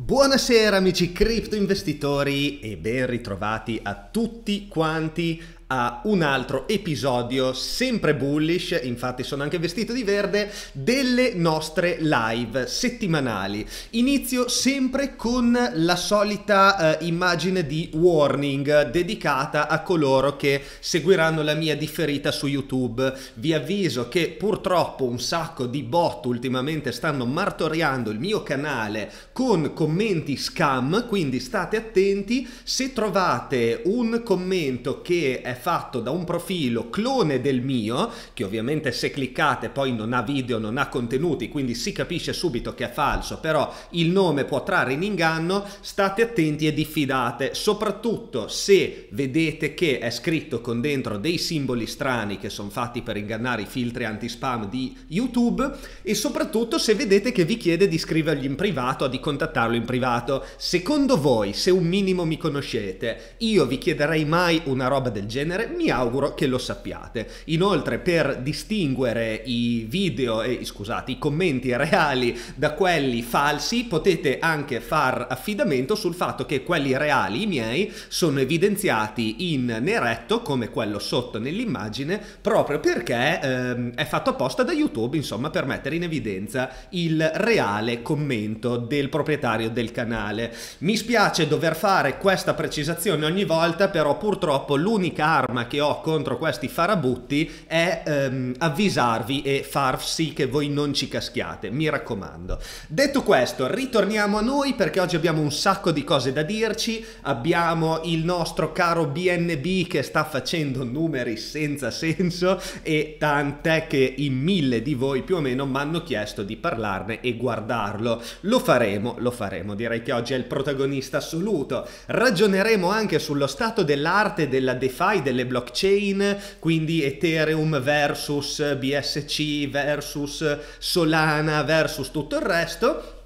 Buonasera amici cripto investitori e ben ritrovati a tutti quanti a un altro episodio sempre bullish, infatti sono anche vestito di verde, delle nostre live settimanali. Inizio sempre con la solita eh, immagine di warning dedicata a coloro che seguiranno la mia differita su YouTube. Vi avviso che purtroppo un sacco di bot ultimamente stanno martoriando il mio canale con commenti scam, quindi state attenti se trovate un commento che è fatto da un profilo clone del mio, che ovviamente se cliccate poi non ha video, non ha contenuti, quindi si capisce subito che è falso, però il nome può trarre in inganno, state attenti e diffidate, soprattutto se vedete che è scritto con dentro dei simboli strani che sono fatti per ingannare i filtri anti-spam di YouTube e soprattutto se vedete che vi chiede di scrivergli in privato o di contattarlo in privato. Secondo voi, se un minimo mi conoscete, io vi chiederei mai una roba del genere? genere, mi auguro che lo sappiate. Inoltre, per distinguere i video, eh, scusate, i commenti reali da quelli falsi, potete anche far affidamento sul fatto che quelli reali, i miei, sono evidenziati in neretto, come quello sotto nell'immagine, proprio perché ehm, è fatto apposta da YouTube, insomma, per mettere in evidenza il reale commento del proprietario del canale. Mi spiace dover fare questa precisazione ogni volta, però purtroppo l'unica l'arma che ho contro questi farabutti è ehm, avvisarvi e far sì che voi non ci caschiate, mi raccomando. Detto questo, ritorniamo a noi perché oggi abbiamo un sacco di cose da dirci, abbiamo il nostro caro BNB che sta facendo numeri senza senso e tant'è che in mille di voi più o meno mi hanno chiesto di parlarne e guardarlo. Lo faremo, lo faremo, direi che oggi è il protagonista assoluto. Ragioneremo anche sullo stato dell'arte della DeFi delle blockchain, quindi Ethereum versus BSC versus Solana versus tutto il resto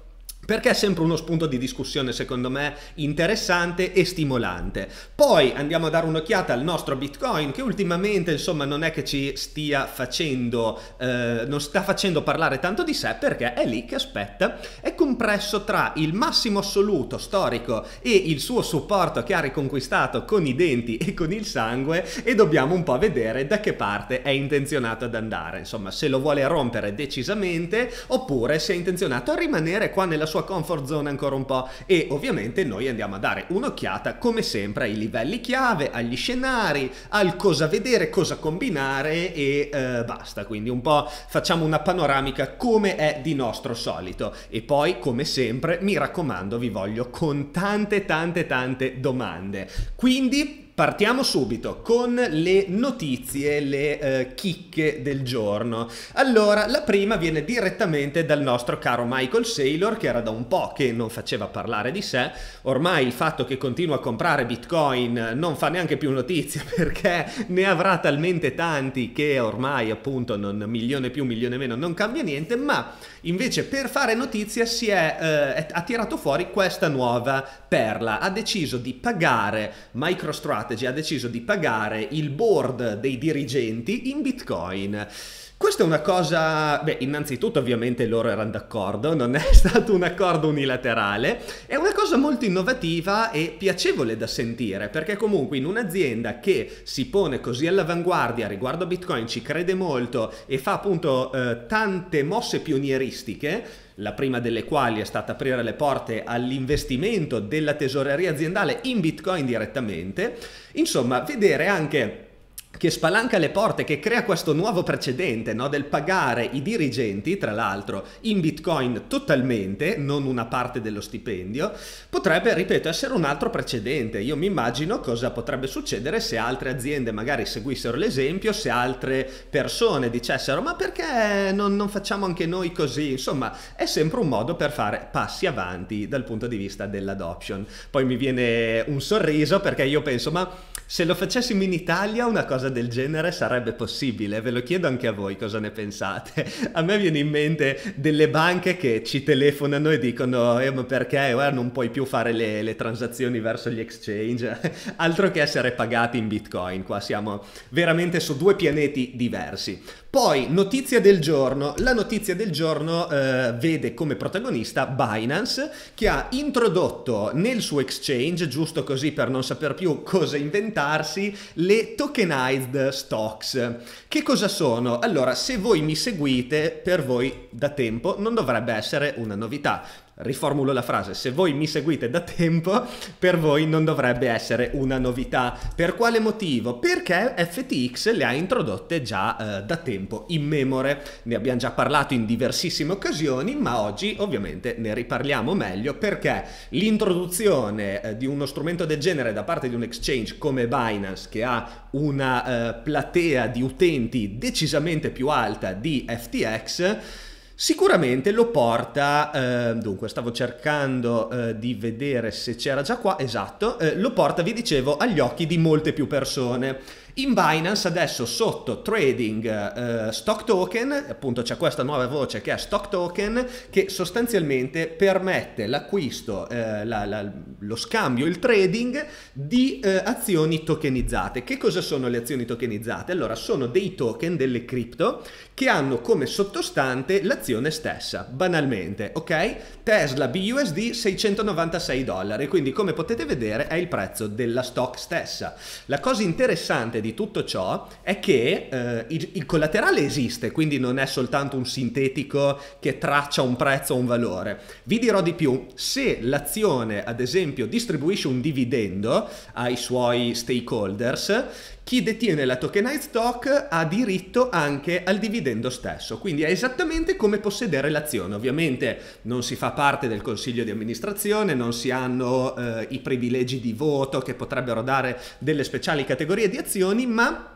perché è sempre uno spunto di discussione secondo me interessante e stimolante. Poi andiamo a dare un'occhiata al nostro Bitcoin che ultimamente insomma non è che ci stia facendo, eh, non sta facendo parlare tanto di sé perché è lì che aspetta, è compresso tra il massimo assoluto storico e il suo supporto che ha riconquistato con i denti e con il sangue e dobbiamo un po' vedere da che parte è intenzionato ad andare, insomma se lo vuole rompere decisamente oppure se è intenzionato a rimanere qua nella sua comfort zone ancora un po' e ovviamente noi andiamo a dare un'occhiata come sempre ai livelli chiave, agli scenari, al cosa vedere, cosa combinare e eh, basta, quindi un po' facciamo una panoramica come è di nostro solito e poi come sempre mi raccomando vi voglio con tante tante tante domande. Quindi Partiamo subito con le notizie, le eh, chicche del giorno. Allora, la prima viene direttamente dal nostro caro Michael Saylor, che era da un po' che non faceva parlare di sé. Ormai il fatto che continua a comprare Bitcoin non fa neanche più notizia perché ne avrà talmente tanti che ormai appunto non, milione più, milione meno non cambia niente, ma invece per fare notizia si è, eh, ha tirato fuori questa nuova perla. Ha deciso di pagare MicroStrategy MicroStrategy ha deciso di pagare il board dei dirigenti in Bitcoin. Questa è una cosa, beh, innanzitutto ovviamente loro erano d'accordo, non è stato un accordo unilaterale, è una cosa molto innovativa e piacevole da sentire, perché comunque in un'azienda che si pone così all'avanguardia riguardo a Bitcoin, ci crede molto e fa appunto eh, tante mosse pionieristiche, la prima delle quali è stata aprire le porte all'investimento della tesoreria aziendale in Bitcoin direttamente, insomma, vedere anche che spalanca le porte, che crea questo nuovo precedente no? del pagare i dirigenti, tra l'altro in bitcoin totalmente, non una parte dello stipendio, potrebbe, ripeto, essere un altro precedente. Io mi immagino cosa potrebbe succedere se altre aziende magari seguissero l'esempio, se altre persone dicessero ma perché non, non facciamo anche noi così? Insomma, è sempre un modo per fare passi avanti dal punto di vista dell'adoption. Poi mi viene un sorriso perché io penso ma se lo facessimo in Italia una cosa del genere sarebbe possibile, ve lo chiedo anche a voi cosa ne pensate. A me viene in mente delle banche che ci telefonano e dicono eh, ma perché eh, non puoi più fare le, le, transazioni verso gli exchange, altro che essere pagati in bitcoin, qua siamo veramente su due pianeti diversi. Poi, notizia del giorno. La notizia del giorno eh, vede come protagonista Binance che ha introdotto nel suo exchange, giusto così per non saper più cosa inventarsi, le tokenized stocks. Che cosa sono? Allora, se voi mi seguite, per voi da tempo non dovrebbe essere una novità riformulo la frase, se voi mi seguite da tempo, per voi non dovrebbe essere una novità. Per quale motivo? Perché FTX le ha introdotte già eh, da tempo in memore. Ne abbiamo già parlato in diversissime occasioni, ma oggi ovviamente ne riparliamo meglio perché l'introduzione eh, di uno strumento del genere da parte di un exchange come Binance che ha una eh, platea di utenti decisamente più alta di FTX Sicuramente lo porta, eh, dunque stavo cercando eh, di vedere se c'era già qua, esatto, eh, lo porta, vi dicevo, agli occhi di molte più persone. In Binance adesso sotto trading eh, stock token, appunto c'è questa nuova voce che è stock token, che sostanzialmente permette l'acquisto, eh, la, la, lo scambio, il trading di eh, azioni tokenizzate. Che cosa sono le azioni tokenizzate? Allora sono dei token, delle cripto, che hanno come sottostante l'azione stessa, banalmente, ok? Tesla BUSD 696 dollari, quindi come potete vedere è il prezzo della stock stessa. La cosa interessante di tutto ciò è che eh, il, il collaterale esiste, quindi non è soltanto un sintetico che traccia un prezzo o un valore. Vi dirò di più, se l'azione ad esempio distribuisce un dividendo ai suoi stakeholders, chi detiene la tokenized stock ha diritto anche al dividendo decidendo stesso, quindi è esattamente come possedere l'azione, ovviamente non si fa parte del consiglio di amministrazione, non si hanno eh, i privilegi di voto che potrebbero dare delle speciali categorie di azioni, ma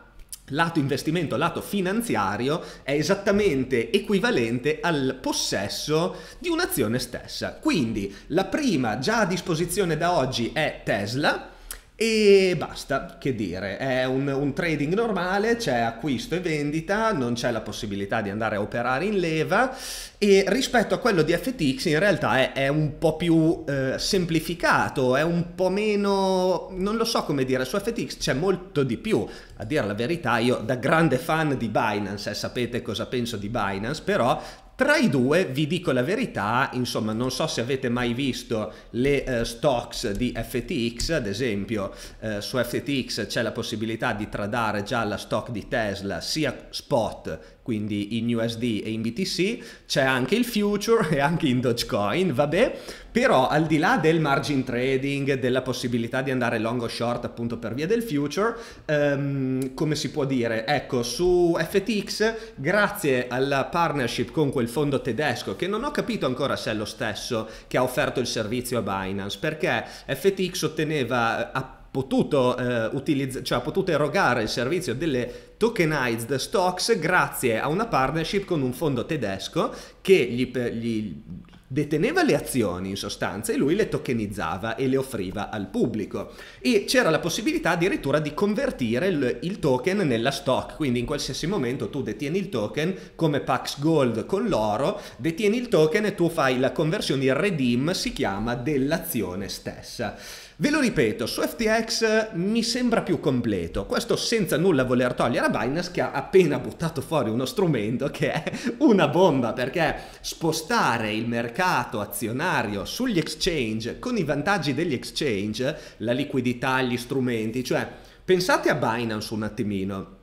lato investimento, lato finanziario è esattamente equivalente al possesso di un'azione stessa. Quindi la prima già a disposizione da oggi è Tesla, e basta, che dire, è un, un trading normale, c'è acquisto e vendita, non c'è la possibilità di andare a operare in leva e rispetto a quello di FTX in realtà è, è un po' più eh, semplificato, è un po' meno, non lo so come dire, su FTX c'è molto di più, a dire la verità io da grande fan di Binance, eh, sapete cosa penso di Binance, però tra i due, vi dico la verità, insomma, non so se avete mai visto le eh, stocks di FTX, ad esempio, eh, su FTX c'è la possibilità di tradare già la stock di Tesla sia spot quindi in USD e in BTC, c'è anche il future e anche in Dogecoin, vabbè, però al di là del margin trading, della possibilità di andare long o short appunto per via del future, ehm, come si può dire? Ecco, su FTX, grazie alla partnership con quel fondo tedesco, che non ho capito ancora se è lo stesso che ha offerto il servizio a Binance, perché FTX otteneva... Eh, potuto, eh, cioè, ha potuto erogare il servizio delle tokenized stocks grazie a una partnership con un fondo tedesco che gli, gli deteneva le azioni in sostanza e lui le tokenizzava e le offriva al pubblico e c'era la possibilità addirittura di convertire il, il, token nella stock quindi in qualsiasi momento tu detieni il token come Pax Gold con l'oro detieni il token e tu fai la conversione il redeem si chiama dell'azione stessa Ve lo ripeto, su FTX eh, mi sembra più completo, questo senza nulla voler togliere a Binance che ha appena buttato fuori uno strumento che è una bomba perché spostare il mercato azionario sugli exchange con i vantaggi degli exchange, la liquidità, gli strumenti, cioè pensate a Binance un attimino,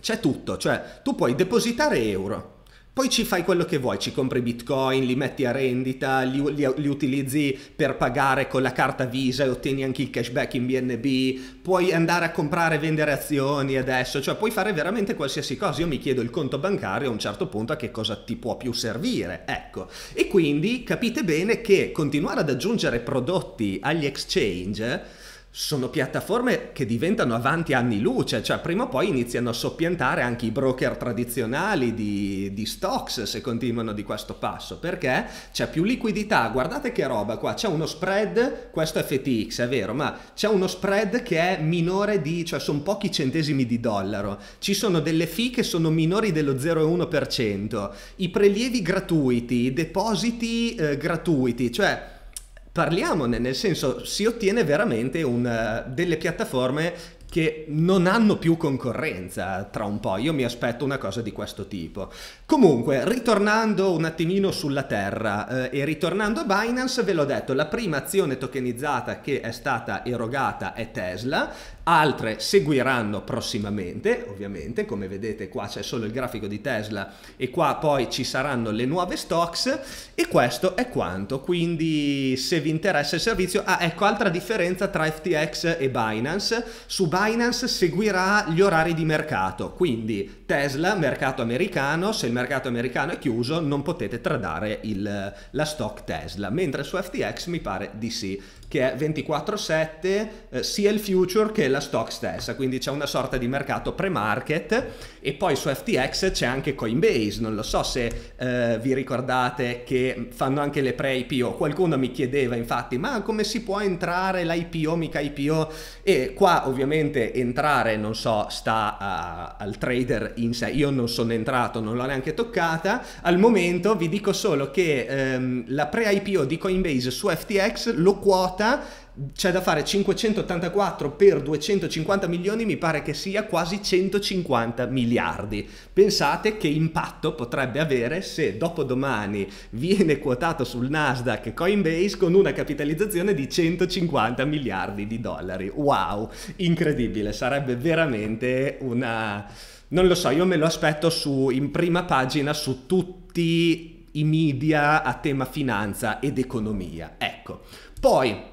c'è tutto, cioè tu puoi depositare euro, poi ci fai quello che vuoi, ci compri bitcoin, li metti a rendita, li, li, li, utilizzi per pagare con la carta Visa e ottieni anche il cashback in BNB, puoi andare a comprare e vendere azioni adesso, cioè puoi fare veramente qualsiasi cosa. Io mi chiedo il conto bancario a un certo punto a che cosa ti può più servire, ecco. E quindi capite bene che continuare ad aggiungere prodotti agli exchange sono piattaforme che diventano avanti anni luce, cioè prima o poi iniziano a soppiantare anche i broker tradizionali di, di stocks se continuano di questo passo, perché c'è più liquidità, guardate che roba qua, c'è uno spread, questo è FTX è vero, ma c'è uno spread che è minore di, cioè sono pochi centesimi di dollaro, ci sono delle fee che sono minori dello 0,1%, i prelievi gratuiti, i depositi eh, gratuiti, cioè parliamone, nel senso si ottiene veramente un, eh, delle piattaforme che non hanno più concorrenza tra un po', io mi aspetto una cosa di questo tipo. Comunque, ritornando un attimino sulla terra eh, e ritornando a Binance, ve l'ho detto, la prima azione tokenizzata che è stata erogata è Tesla, altre seguiranno prossimamente, ovviamente, come vedete qua c'è solo il grafico di Tesla e qua poi ci saranno le nuove stocks e questo è quanto, quindi se vi interessa il servizio, ah ecco altra differenza tra FTX e Binance, su Binance seguirà gli orari di mercato, quindi Tesla, mercato americano, se il mercato americano è chiuso non potete tradare il, la stock Tesla, mentre su FTX mi pare di sì che è 24/7 eh, sia il future che la stock stessa, quindi c'è una sorta di mercato pre-market e poi su FTX c'è anche Coinbase, non lo so se eh, vi ricordate che fanno anche le pre-IPO, qualcuno mi chiedeva infatti ma come si può entrare l'IPO, mica IPO e qua ovviamente entrare non so sta a, al trader in sé, io non sono entrato, non l'ho neanche toccata, al momento vi dico solo che ehm, la pre-IPO di Coinbase su FTX lo quota nota c'è da fare 584 per 250 milioni, mi pare che sia quasi 150 miliardi. Pensate che impatto potrebbe avere se dopo domani viene quotato sul Nasdaq Coinbase con una capitalizzazione di 150 miliardi di dollari. Wow, incredibile, sarebbe veramente una... Non lo so, io me lo aspetto su, in prima pagina su tutti i media a tema finanza ed economia. Ecco. Poi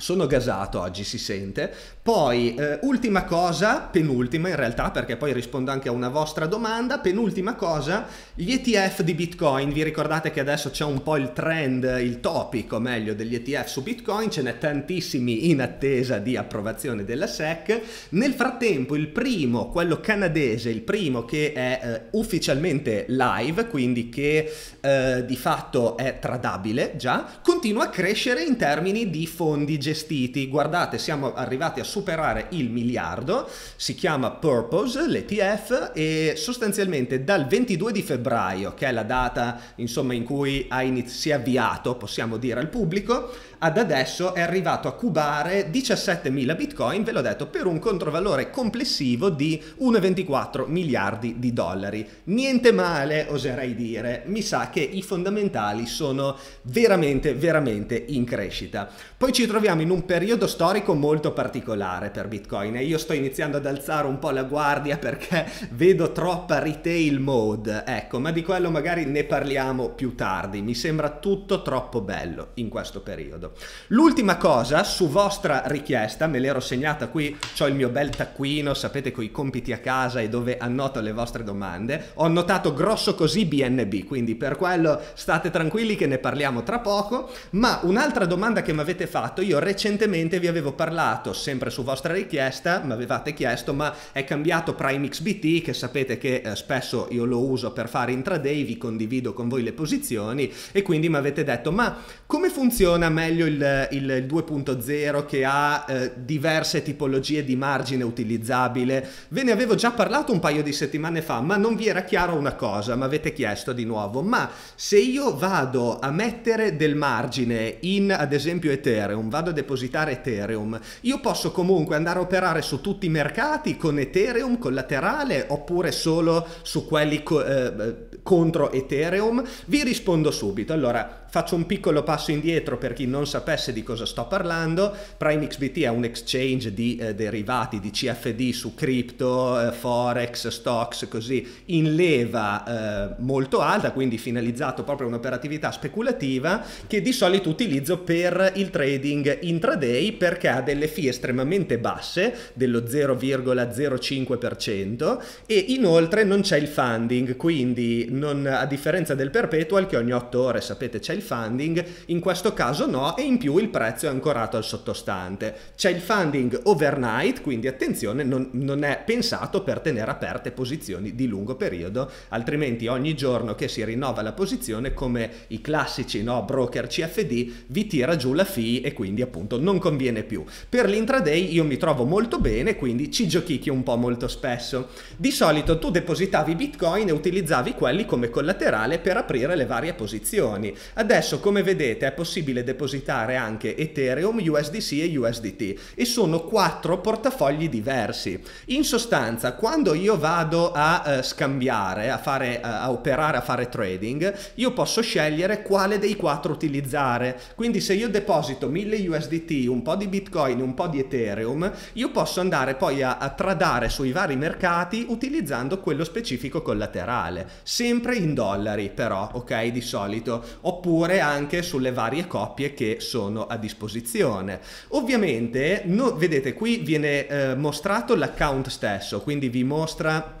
sono gasato oggi, si sente, poi, eh, ultima cosa, penultima in realtà, perché poi rispondo anche a una vostra domanda, penultima cosa, gli ETF di Bitcoin, vi ricordate che adesso c'è un po' il trend, il topico meglio degli ETF su Bitcoin, ce n'è tantissimi in attesa di approvazione della SEC, nel frattempo il primo, quello canadese, il primo che è eh, ufficialmente live, quindi che eh, di fatto è tradabile già, continua a crescere in termini di fondi gestiti, guardate siamo arrivati a superare il miliardo, si chiama Purpose, l'ETF, e sostanzialmente dal 22 di febbraio, che è la data insomma, in cui si è avviato, possiamo dire, al pubblico, ad adesso è arrivato a cubare 17.000 bitcoin, ve l'ho detto, per un controvalore complessivo di 1,24 miliardi di dollari. Niente male, oserei dire, mi sa che i fondamentali sono veramente, veramente in crescita. Poi ci troviamo in un periodo storico molto particolare per bitcoin e io sto iniziando ad alzare un po' la guardia perché vedo troppa retail mode, ecco, ma di quello magari ne parliamo più tardi, mi sembra tutto troppo bello in questo periodo. L'ultima cosa, su vostra richiesta, me l'ero segnata qui, ho il mio bel taccuino, sapete con i compiti a casa e dove annoto le vostre domande, ho annotato grosso così BNB, quindi per quello state tranquilli che ne parliamo tra poco, ma un'altra domanda che mi avete fatto, io recentemente vi avevo parlato, sempre su vostra richiesta, mi avevate chiesto, ma è cambiato Prime XBT, che sapete che eh, spesso io lo uso per fare intraday, vi condivido con voi le posizioni e quindi mi avete detto, ma come funziona meglio meglio il, il 2.0 che ha eh, diverse tipologie di margine utilizzabile. Ve ne avevo già parlato un paio di settimane fa, ma non vi era chiaro una cosa, mi avete chiesto di nuovo, ma se io vado a mettere del margine in ad esempio Ethereum, vado a depositare Ethereum, io posso comunque andare a operare su tutti i mercati con Ethereum collaterale oppure solo su quelli co- eh, contro Ethereum? Vi rispondo subito. Allora, Faccio un piccolo passo indietro per chi non sapesse di cosa sto parlando. PrimeXBT è un exchange di eh, derivati di CFD su cripto, eh, forex, stocks, così in leva eh, molto alta, quindi finalizzato proprio a un'operatività speculativa che di solito utilizzo per il trading intraday perché ha delle fee estremamente basse, dello 0,05% e inoltre non c'è il funding, quindi non, a differenza del perpetual che ogni 8 ore sapete c'è il il funding, in questo caso no e in più il prezzo è ancorato al sottostante. C'è il funding overnight, quindi attenzione, non, non è pensato per tenere aperte posizioni di lungo periodo, altrimenti ogni giorno che si rinnova la posizione come i classici no, broker CFD vi tira giù la fee e quindi appunto non conviene più. Per l'intraday io mi trovo molto bene, quindi ci giochicchio un po' molto spesso. Di solito tu depositavi bitcoin e utilizzavi quelli come collaterale per aprire le varie posizioni. Adesso Adesso come vedete è possibile depositare anche Ethereum, USDC e USDT e sono quattro portafogli diversi. In sostanza quando io vado a eh, scambiare, a, fare, eh, a operare, a fare trading, io posso scegliere quale dei quattro utilizzare. Quindi se io deposito 1000 USDT, un po' di Bitcoin, un po' di Ethereum, io posso andare poi a, a tradare sui vari mercati utilizzando quello specifico collaterale, sempre in dollari però, ok, di solito, oppure oppure anche sulle varie coppie che sono a disposizione. Ovviamente, no, vedete qui viene eh, mostrato l'account stesso, quindi vi mostra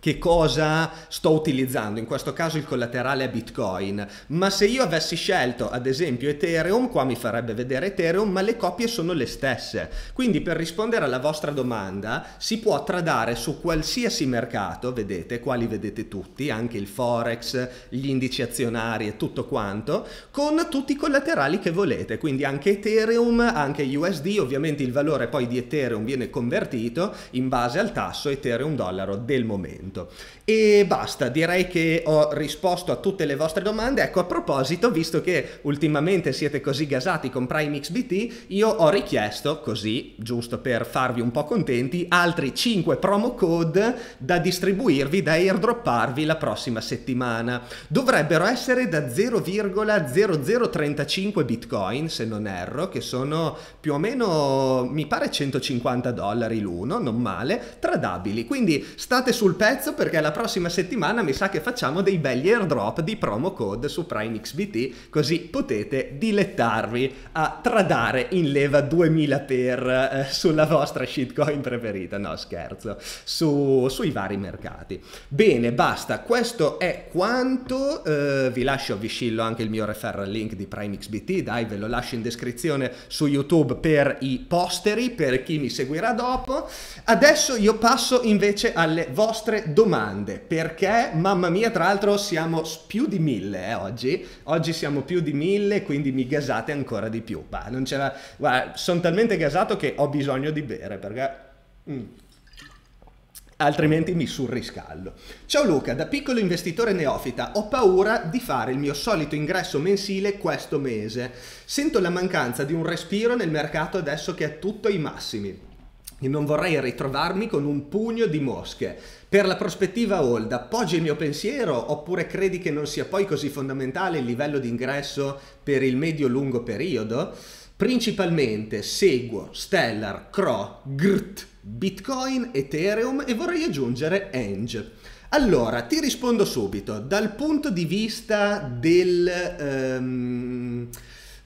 che cosa sto utilizzando, in questo caso il collaterale è Bitcoin, ma se io avessi scelto ad esempio Ethereum, qua mi farebbe vedere Ethereum, ma le copie sono le stesse. Quindi per rispondere alla vostra domanda, si può tradare su qualsiasi mercato, vedete, quali vedete tutti, anche il Forex, gli indici azionari e tutto quanto, con tutti i collaterali che volete, quindi anche Ethereum, anche USD, ovviamente il valore poi di Ethereum viene convertito in base al tasso Ethereum dollaro del momento punto. E basta, direi che ho risposto a tutte le vostre domande. Ecco, a proposito, visto che ultimamente siete così gasati con Prime XBT, io ho richiesto, così, giusto per farvi un po' contenti, altri 5 promo code da distribuirvi, da airdropparvi la prossima settimana. Dovrebbero essere da 0,0035 bitcoin, se non erro, che sono più o meno, mi pare 150 dollari l'uno, non male, tradabili. Quindi state sul pezzo prezzo perché la prossima settimana mi sa che facciamo dei belli airdrop di promo code su Prime XBT così potete dilettarvi a tradare in leva 2000 per eh, sulla vostra shitcoin preferita, no scherzo, su, sui vari mercati. Bene, basta, questo è quanto, eh, vi lascio, vi scillo anche il mio referral link di Prime XBT, dai ve lo lascio in descrizione su YouTube per i posteri, per chi mi seguirà dopo. Adesso io passo invece alle vostre domande, perché mamma mia, tra l'altro siamo più di mille eh, oggi, oggi siamo più di mille, quindi mi gasate ancora di più. Bah, non c'era... Guarda, sono talmente gasato che ho bisogno di bere, perché... Mm altrimenti mi surriscaldo. Ciao Luca, da piccolo investitore neofita ho paura di fare il mio solito ingresso mensile questo mese. Sento la mancanza di un respiro nel mercato adesso che è tutto ai massimi e non vorrei ritrovarmi con un pugno di mosche. Per la prospettiva old, appoggi il mio pensiero oppure credi che non sia poi così fondamentale il livello di ingresso per il medio-lungo periodo? Principalmente seguo Stellar, Cro, GRT, Bitcoin, Ethereum e vorrei aggiungere Eng. Allora, ti rispondo subito. Dal punto di vista del... Um,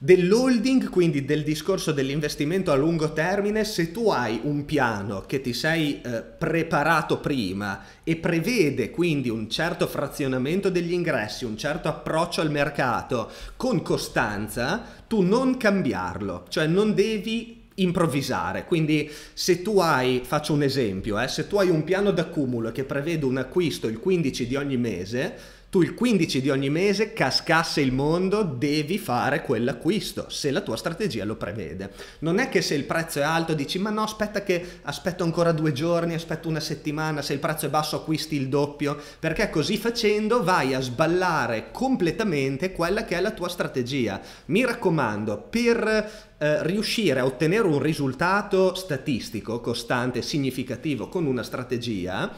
dell'holding, quindi del discorso dell'investimento a lungo termine, se tu hai un piano che ti sei eh, preparato prima e prevede quindi un certo frazionamento degli ingressi, un certo approccio al mercato con costanza, tu non cambiarlo, cioè non devi improvvisare. Quindi se tu hai, faccio un esempio, eh, se tu hai un piano d'accumulo che prevede un acquisto il 15 di ogni mese, tu il 15 di ogni mese cascasse il mondo devi fare quell'acquisto se la tua strategia lo prevede. Non è che se il prezzo è alto dici ma no aspetta che aspetto ancora due giorni, aspetto una settimana, se il prezzo è basso acquisti il doppio, perché così facendo vai a sballare completamente quella che è la tua strategia. Mi raccomando, per eh, riuscire a ottenere un risultato statistico costante, significativo con una strategia,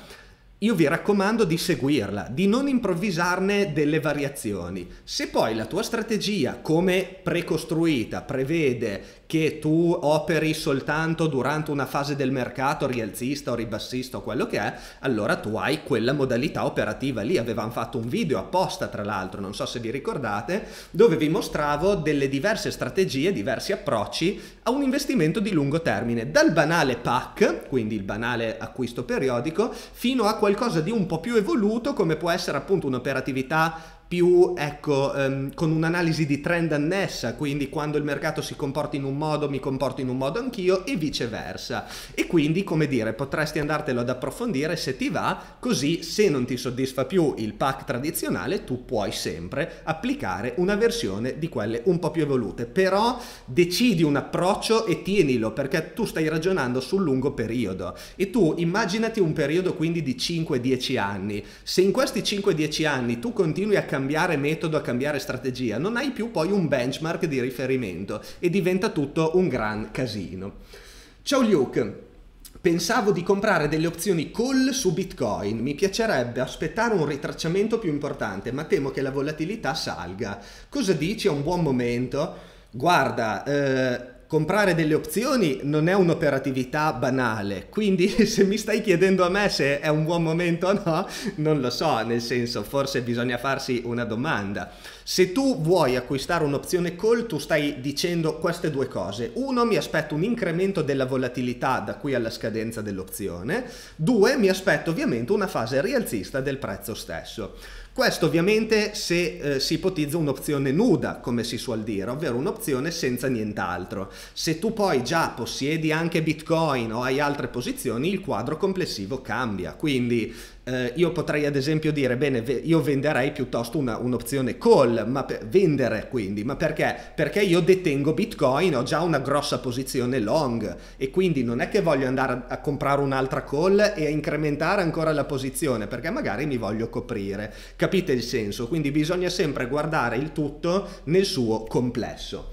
io vi raccomando di seguirla, di non improvvisarne delle variazioni. Se poi la tua strategia, come precostruita, prevede che tu operi soltanto durante una fase del mercato rialzista o ribassista o quello che è, allora tu hai quella modalità operativa lì. Avevamo fatto un video apposta, tra l'altro, non so se vi ricordate, dove vi mostravo delle diverse strategie, diversi approcci a un investimento di lungo termine, dal banale PAC, quindi il banale acquisto periodico, fino a qualcosa di un po' più evoluto come può essere appunto un'operatività più ecco, ehm, con un'analisi di trend annessa, quindi quando il mercato si comporta in un modo mi comporto in un modo anch'io e viceversa. E quindi, come dire, potresti andartelo ad approfondire se ti va, così se non ti soddisfa più il pack tradizionale tu puoi sempre applicare una versione di quelle un po' più evolute, però decidi un approccio e tienilo perché tu stai ragionando sul lungo periodo e tu immaginati un periodo quindi di 5-10 anni. Se in questi 5-10 anni tu continui a cambiare cambiare metodo, a cambiare strategia, non hai più poi un benchmark di riferimento e diventa tutto un gran casino. Ciao Luke, Pensavo di comprare delle opzioni call su Bitcoin, mi piacerebbe aspettare un ritracciamento più importante, ma temo che la volatilità salga. Cosa dici? È un buon momento? Guarda, eh, comprare delle opzioni non è un'operatività banale, quindi se mi stai chiedendo a me se è un buon momento o no, non lo so, nel senso forse bisogna farsi una domanda. Se tu vuoi acquistare un'opzione call, tu stai dicendo queste due cose. Uno, mi aspetto un incremento della volatilità da qui alla scadenza dell'opzione. Due, mi aspetto ovviamente una fase rialzista del prezzo stesso. Questo ovviamente se eh, si ipotizza un'opzione nuda, come si suol dire, ovvero un'opzione senza nient'altro. Se tu poi già possiedi anche Bitcoin o hai altre posizioni, il quadro complessivo cambia. Quindi eh, io potrei ad esempio dire, bene, io venderei piuttosto una, un'opzione call, ma per, vendere quindi, ma perché? Perché io detengo Bitcoin, ho già una grossa posizione long e quindi non è che voglio andare a, a comprare un'altra call e a incrementare ancora la posizione, perché magari mi voglio coprire. Capite il senso? Quindi bisogna sempre guardare il tutto nel suo complesso.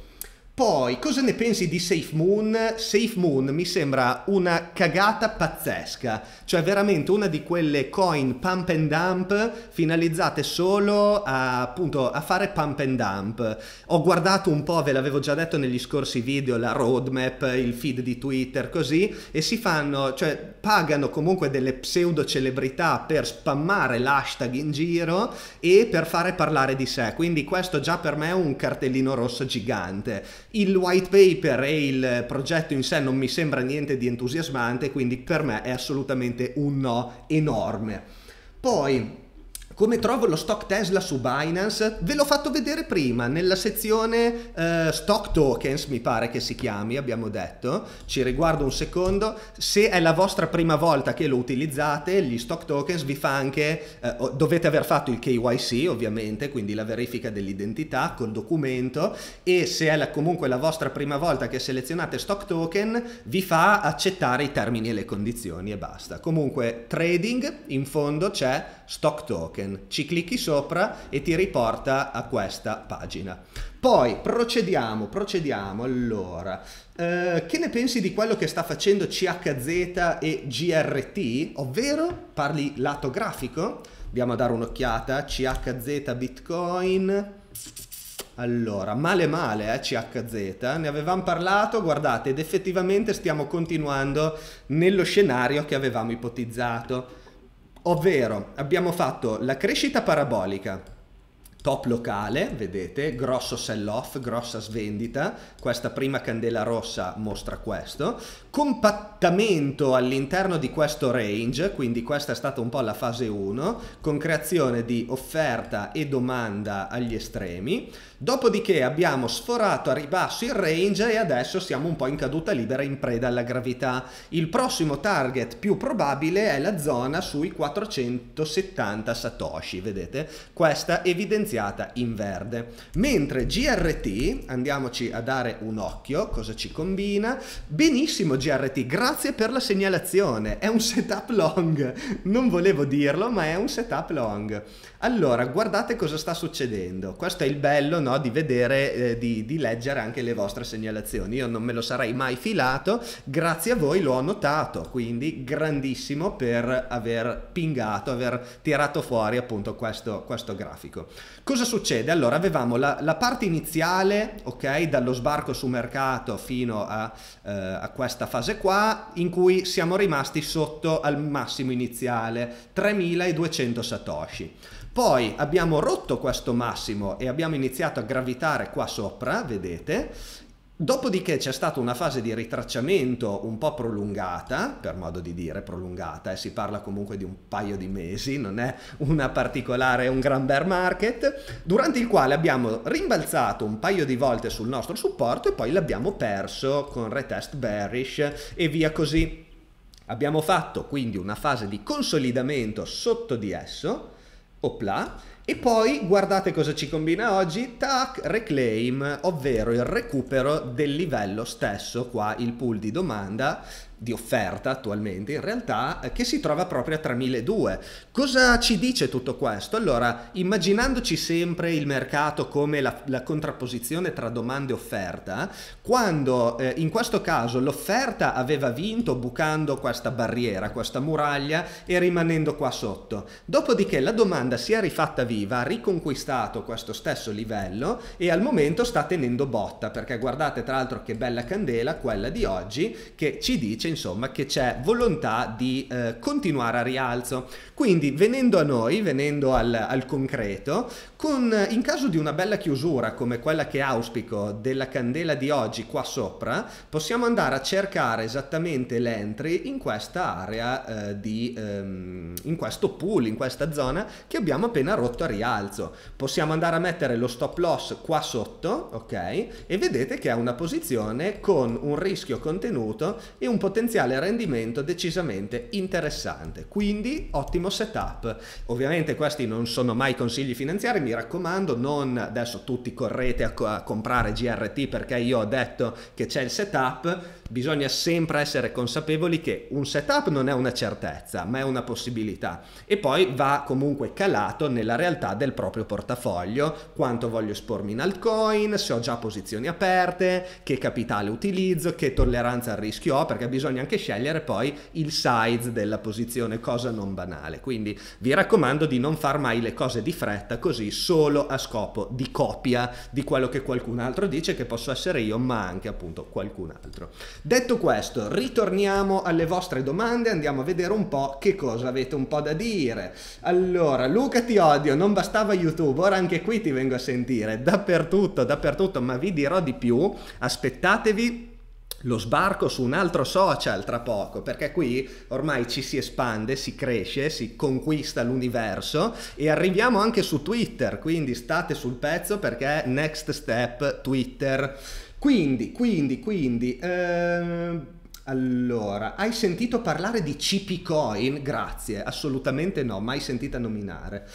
Poi, cosa ne pensi di Safe Moon? Safe Moon mi sembra una cagata pazzesca, cioè veramente una di quelle coin pump and dump finalizzate solo a, appunto a fare pump and dump. Ho guardato un po', ve l'avevo già detto negli scorsi video, la roadmap, il feed di Twitter, così, e si fanno, cioè pagano comunque delle pseudo celebrità per spammare l'hashtag in giro e per fare parlare di sé. Quindi questo già per me è un cartellino rosso gigante il white paper e il progetto in sé non mi sembra niente di entusiasmante, quindi per me è assolutamente un no enorme. Poi come trovo lo stock Tesla su Binance? Ve l'ho fatto vedere prima nella sezione eh, stock tokens, mi pare che si chiami, abbiamo detto. Ci riguardo un secondo. Se è la vostra prima volta che lo utilizzate, gli stock tokens vi fa anche eh, dovete aver fatto il KYC, ovviamente, quindi la verifica dell'identità col documento e se è la, comunque la vostra prima volta che selezionate stock token, vi fa accettare i termini e le condizioni e basta. Comunque trading in fondo c'è stock token token. Ci clicchi sopra e ti riporta a questa pagina. Poi procediamo, procediamo. Allora, eh, che ne pensi di quello che sta facendo CHZ e GRT? Ovvero, parli lato grafico? Andiamo a dare un'occhiata. CHZ Bitcoin. Allora, male male eh, CHZ, ne avevamo parlato, guardate, ed effettivamente stiamo continuando nello scenario che avevamo ipotizzato ovvero abbiamo fatto la crescita parabolica top locale, vedete, grosso sell off, grossa svendita, questa prima candela rossa mostra questo, compattamento all'interno di questo range, quindi questa è stata un po' la fase 1, con creazione di offerta e domanda agli estremi, dopodiché abbiamo sforato a ribasso il range e adesso siamo un po' in caduta libera in preda alla gravità. Il prossimo target più probabile è la zona sui 470 satoshi, vedete? Questa evidenzia evidenziata in verde. Mentre GRT, andiamoci a dare un occhio, cosa ci combina? Benissimo GRT, grazie per la segnalazione, è un setup long, non volevo dirlo ma è un setup long. Allora, guardate cosa sta succedendo, questo è il bello no, di vedere, eh, di, di leggere anche le vostre segnalazioni, io non me lo sarei mai filato, grazie a voi l'ho notato, quindi grandissimo per aver pingato, aver tirato fuori appunto questo, questo grafico. Cosa succede? Allora, avevamo la, la parte iniziale, ok, dallo sbarco su mercato fino a, eh, a, questa fase qua, in cui siamo rimasti sotto al massimo iniziale, 3200 satoshi. Poi abbiamo rotto questo massimo e abbiamo iniziato a gravitare qua sopra, vedete, Dopodiché c'è stata una fase di ritracciamento un po' prolungata, per modo di dire prolungata, e eh, si parla comunque di un paio di mesi, non è una particolare, un gran bear market, durante il quale abbiamo rimbalzato un paio di volte sul nostro supporto e poi l'abbiamo perso con retest bearish e via così. Abbiamo fatto quindi una fase di consolidamento sotto di esso, opla, e poi guardate cosa ci combina oggi, tac, reclaim, ovvero il recupero del livello stesso, qua il pool di domanda di offerta attualmente in realtà eh, che si trova proprio a 3200. Cosa ci dice tutto questo? Allora, immaginandoci sempre il mercato come la, la contrapposizione tra domanda e offerta, quando eh, in questo caso l'offerta aveva vinto bucando questa barriera, questa muraglia e rimanendo qua sotto, dopodiché la domanda si è rifatta viva, ha riconquistato questo stesso livello e al momento sta tenendo botta, perché guardate tra l'altro che bella candela quella di oggi che ci dice dice insomma che c'è volontà di eh, continuare a rialzo. Quindi venendo a noi, venendo al, al concreto, con, eh, in caso di una bella chiusura come quella che auspico della candela di oggi qua sopra, possiamo andare a cercare esattamente l'entry in questa area eh, di, ehm, in questo pool, in questa zona che abbiamo appena rotto a rialzo. Possiamo andare a mettere lo stop loss qua sotto, ok? E vedete che è una posizione con un rischio contenuto e un potenziale rendimento decisamente interessante. Quindi ottimo setup. Ovviamente questi non sono mai consigli finanziari, mi raccomando, non adesso tutti correte a, a comprare GRT perché io ho detto che c'è il setup, bisogna sempre essere consapevoli che un setup non è una certezza, ma è una possibilità e poi va comunque calato nella realtà del proprio portafoglio, quanto voglio espormi in altcoin, se ho già posizioni aperte, che capitale utilizzo, che tolleranza al rischio ho, perché bisogna anche scegliere poi il size della posizione, cosa non banale. Quindi vi raccomando di non far mai le cose di fretta così solo a scopo di copia di quello che qualcun altro dice, che posso essere io, ma anche appunto qualcun altro. Detto questo, ritorniamo alle vostre domande, andiamo a vedere un po' che cosa avete un po' da dire. Allora, Luca ti odio, non bastava YouTube, ora anche qui ti vengo a sentire, dappertutto, dappertutto, ma vi dirò di più, aspettatevi lo sbarco su un altro social tra poco, perché qui ormai ci si espande, si cresce, si conquista l'universo e arriviamo anche su Twitter, quindi state sul pezzo perché è next step Twitter. Quindi, quindi, quindi... Ehm... Allora, hai sentito parlare di CP Coin? Grazie, assolutamente no, mai sentita nominare.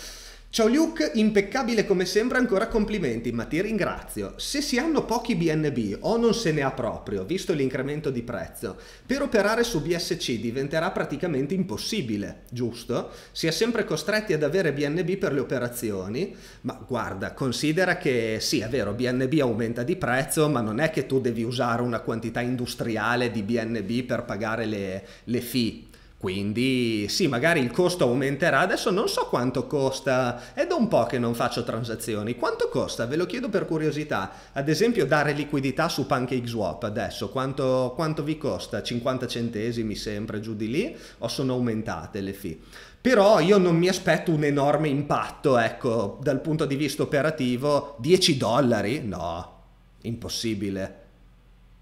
Ciao Luke, impeccabile come sempre, ancora complimenti, ma ti ringrazio. Se si hanno pochi BNB o non se ne ha proprio, visto l'incremento di prezzo, per operare su BSC diventerà praticamente impossibile, giusto? Si è sempre costretti ad avere BNB per le operazioni, ma guarda, considera che sì, è vero, BNB aumenta di prezzo, ma non è che tu devi usare una quantità industriale di BNB per pagare le, le fee quindi sì, magari il costo aumenterà, adesso non so quanto costa, è da un po' che non faccio transazioni, quanto costa? Ve lo chiedo per curiosità, ad esempio dare liquidità su PancakeSwap adesso, quanto, quanto vi costa? 50 centesimi sempre giù di lì o sono aumentate le fee? Però io non mi aspetto un enorme impatto, ecco, dal punto di vista operativo, 10 dollari? No, impossibile.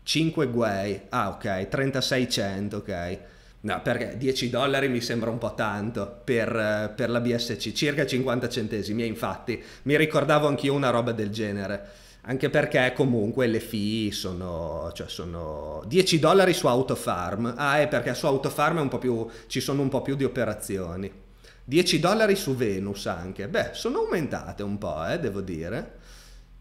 5 guai, ah ok, 3600, ok. No, perché 10 dollari mi sembra un po' tanto per, eh, per la BSC, circa 50 centesimi, e infatti mi ricordavo anch'io una roba del genere anche perché comunque le fee sono, cioè sono 10 dollari su Autofarm. Ah, è perché su Autofarm più, ci sono un po' più di operazioni. 10 dollari su Venus anche. Beh, sono aumentate un po', eh, devo dire.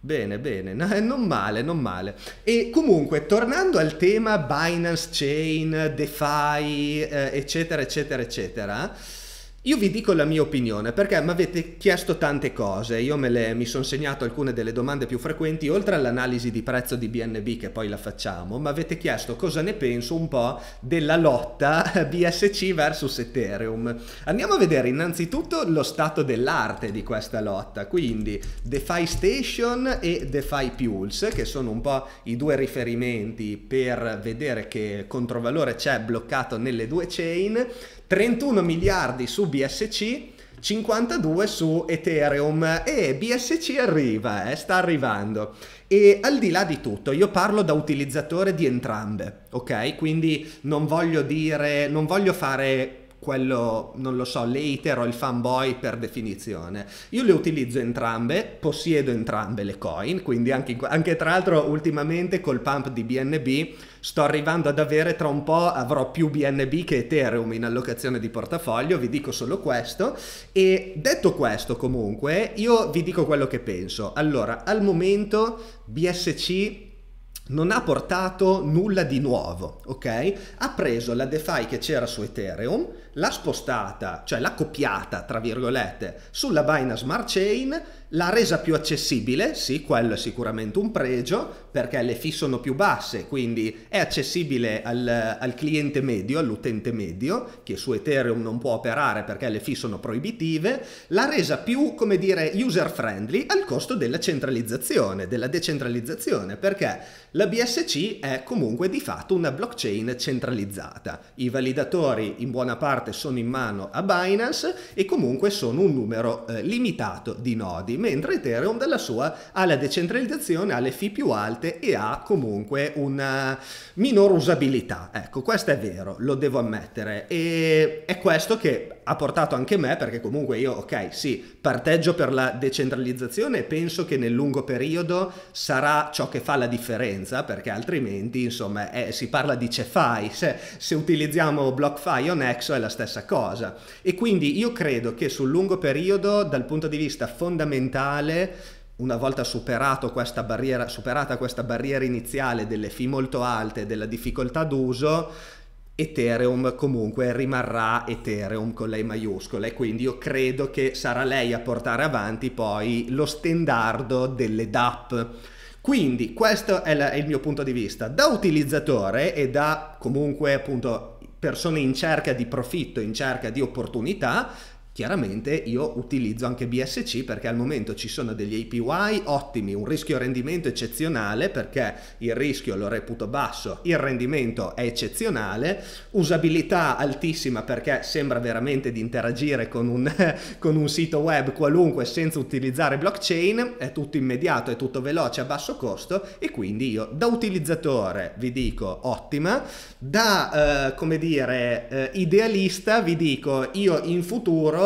Bene, bene, no, eh, non male, non male. E comunque, tornando al tema Binance Chain, DeFi, eh, eccetera, eccetera, eccetera, io vi dico la mia opinione perché mi avete chiesto tante cose, io me le, mi sono segnato alcune delle domande più frequenti, oltre all'analisi di prezzo di BNB che poi la facciamo, mi avete chiesto cosa ne penso un po' della lotta BSC versus Ethereum. Andiamo a vedere innanzitutto lo stato dell'arte di questa lotta, quindi DeFi Station e DeFi Pulse che sono un po' i due riferimenti per vedere che controvalore c'è bloccato nelle due chain 31 miliardi su BSC, 52 su Ethereum e BSC arriva, eh, sta arrivando. E al di là di tutto, io parlo da utilizzatore di entrambe, ok? Quindi non voglio dire, non voglio fare quello, non lo so, l'hater o il fanboy per definizione. Io le utilizzo entrambe, possiedo entrambe le coin, quindi anche, anche tra l'altro ultimamente col pump di BNB sto arrivando ad avere tra un po' avrò più BNB che Ethereum in allocazione di portafoglio, vi dico solo questo e detto questo comunque io vi dico quello che penso. Allora, al momento BSC non ha portato nulla di nuovo, ok? Ha preso la DeFi che c'era su Ethereum, la spostata, cioè la copiata, tra virgolette, sulla Binance Smart Chain la resa più accessibile, sì, quello è sicuramente un pregio, perché le fee sono più basse, quindi è accessibile al, al cliente medio, all'utente medio, che su Ethereum non può operare perché le fee sono proibitive. la resa più, come dire, user friendly al costo della centralizzazione, della decentralizzazione, perché la BSC è comunque di fatto una blockchain centralizzata. I validatori in buona parte sono in mano a Binance e comunque sono un numero eh, limitato di nodi mentre Ethereum dalla sua ha la decentralizzazione, ha le fee più alte e ha comunque una minor usabilità. Ecco, questo è vero, lo devo ammettere. E è questo che ha portato anche me, perché comunque io, ok, sì, parteggio per la decentralizzazione e penso che nel lungo periodo sarà ciò che fa la differenza, perché altrimenti, insomma, è, eh, si parla di CeFi, se, se utilizziamo BlockFi o Nexo è la stessa cosa. E quindi io credo che sul lungo periodo, dal punto di vista fondamentale, una volta questa barriera, superata questa barriera iniziale delle fee molto alte e della difficoltà d'uso, Ethereum comunque rimarrà Ethereum con lei maiuscola e quindi io credo che sarà lei a portare avanti poi lo standard delle DAP. Quindi questo è, il mio punto di vista. Da utilizzatore e da comunque appunto persone in cerca di profitto, in cerca di opportunità, Chiaramente io utilizzo anche BSC perché al momento ci sono degli APY ottimi, un rischio rendimento eccezionale perché il rischio lo reputo basso, il rendimento è eccezionale, usabilità altissima perché sembra veramente di interagire con un, con un sito web qualunque senza utilizzare blockchain, è tutto immediato, è tutto veloce, a basso costo e quindi io da utilizzatore vi dico ottima, da eh, come dire eh, idealista vi dico io in futuro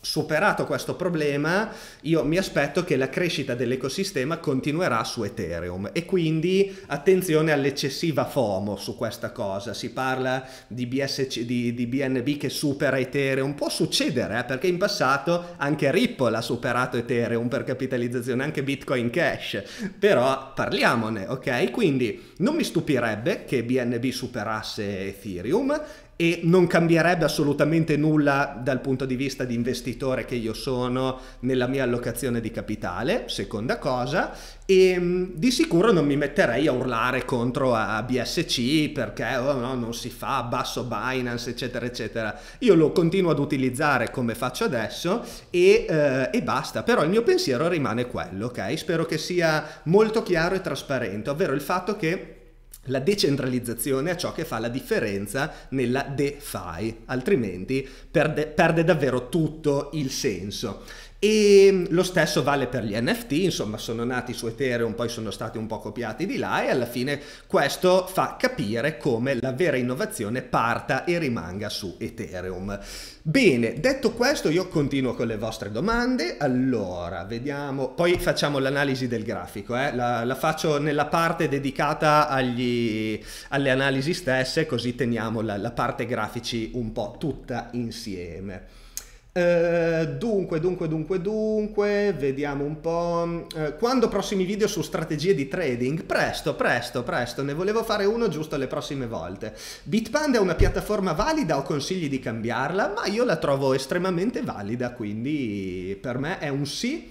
superato questo problema, io mi aspetto che la crescita dell'ecosistema continuerà su Ethereum e quindi attenzione all'eccessiva FOMO su questa cosa. Si parla di, BSC, di, di BNB che supera Ethereum, può succedere eh, perché in passato anche Ripple ha superato Ethereum per capitalizzazione, anche Bitcoin Cash, però parliamone, ok? Quindi non mi stupirebbe che BNB superasse Ethereum e non cambierebbe assolutamente nulla dal punto di vista di investitore che io sono nella mia allocazione di capitale, seconda cosa, e mm, di sicuro non mi metterei a urlare contro a BSC perché oh no, non si fa, basso Binance, eccetera, eccetera. Io lo continuo ad utilizzare come faccio adesso e, eh, e basta, però il mio pensiero rimane quello, ok? Spero che sia molto chiaro e trasparente, ovvero il fatto che la decentralizzazione è ciò che fa la differenza nella DeFi, altrimenti perde, perde davvero tutto il senso. E lo stesso vale per gli NFT, insomma sono nati su Ethereum, poi sono stati un po' copiati di là e alla fine questo fa capire come la vera innovazione parta e rimanga su Ethereum. Bene, detto questo io continuo con le vostre domande, allora vediamo, poi facciamo l'analisi del grafico, eh? la, la, faccio nella parte dedicata agli, alle analisi stesse così teniamo la, la parte grafici un po' tutta insieme. Eh, dunque, dunque, dunque, dunque, vediamo un po'. Uh, quando prossimi video su strategie di trading? Presto, presto, presto, ne volevo fare uno giusto le prossime volte. Bitpanda è una piattaforma valida o consigli di cambiarla? Ma io la trovo estremamente valida, quindi per me è un sì.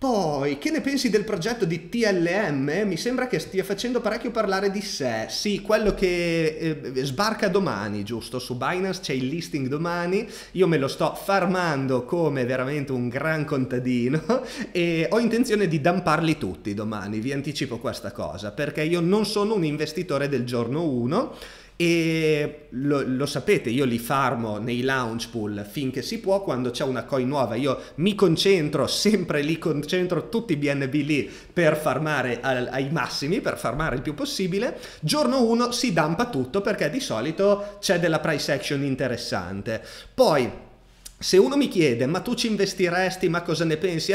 Poi, che ne pensi del progetto di TLM? Mi sembra che stia facendo parecchio parlare di sé. Sì, quello che eh, sbarca domani, giusto? Su Binance c'è il listing domani. Io me lo sto farmando come veramente un gran contadino e ho intenzione di damparli tutti domani. Vi anticipo questa cosa perché io non sono un investitore del giorno 1 e lo, lo, sapete, io li farmo nei lounge pool finché si può, quando c'è una coin nuova io mi concentro, sempre lì concentro tutti i BNB lì per farmare al, ai massimi, per farmare il più possibile, giorno 1 si dampa tutto perché di solito c'è della price action interessante. Poi, se uno mi chiede ma tu ci investiresti, ma cosa ne pensi?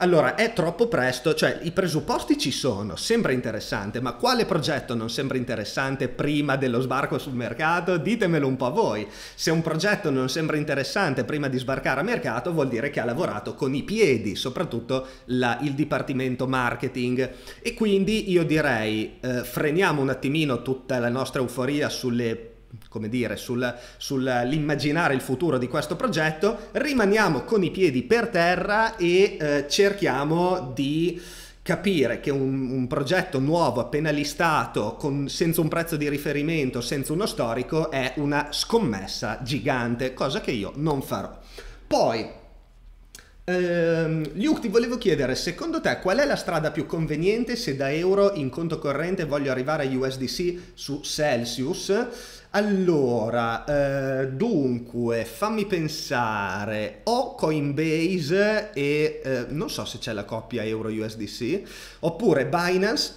Allora, è troppo presto, cioè i presupposti ci sono, sembra interessante, ma quale progetto non sembra interessante prima dello sbarco sul mercato? Ditemelo un po' voi. Se un progetto non sembra interessante prima di sbarcare a mercato, vuol dire che ha lavorato con i piedi, soprattutto la, il dipartimento marketing. E quindi io direi, eh, freniamo un attimino tutta la nostra euforia sulle come dire, sul, sull'immaginare il futuro di questo progetto, rimaniamo con i piedi per terra e eh, cerchiamo di capire che un, un, progetto nuovo appena listato con, senza un prezzo di riferimento, senza uno storico, è una scommessa gigante, cosa che io non farò. Poi, ehm, Luke, ti volevo chiedere, secondo te qual è la strada più conveniente se da euro in conto corrente voglio arrivare a USDC su Celsius? Allora, eh, dunque, fammi pensare, ho Coinbase e eh, non so se c'è la coppia Euro-USDC, oppure Binance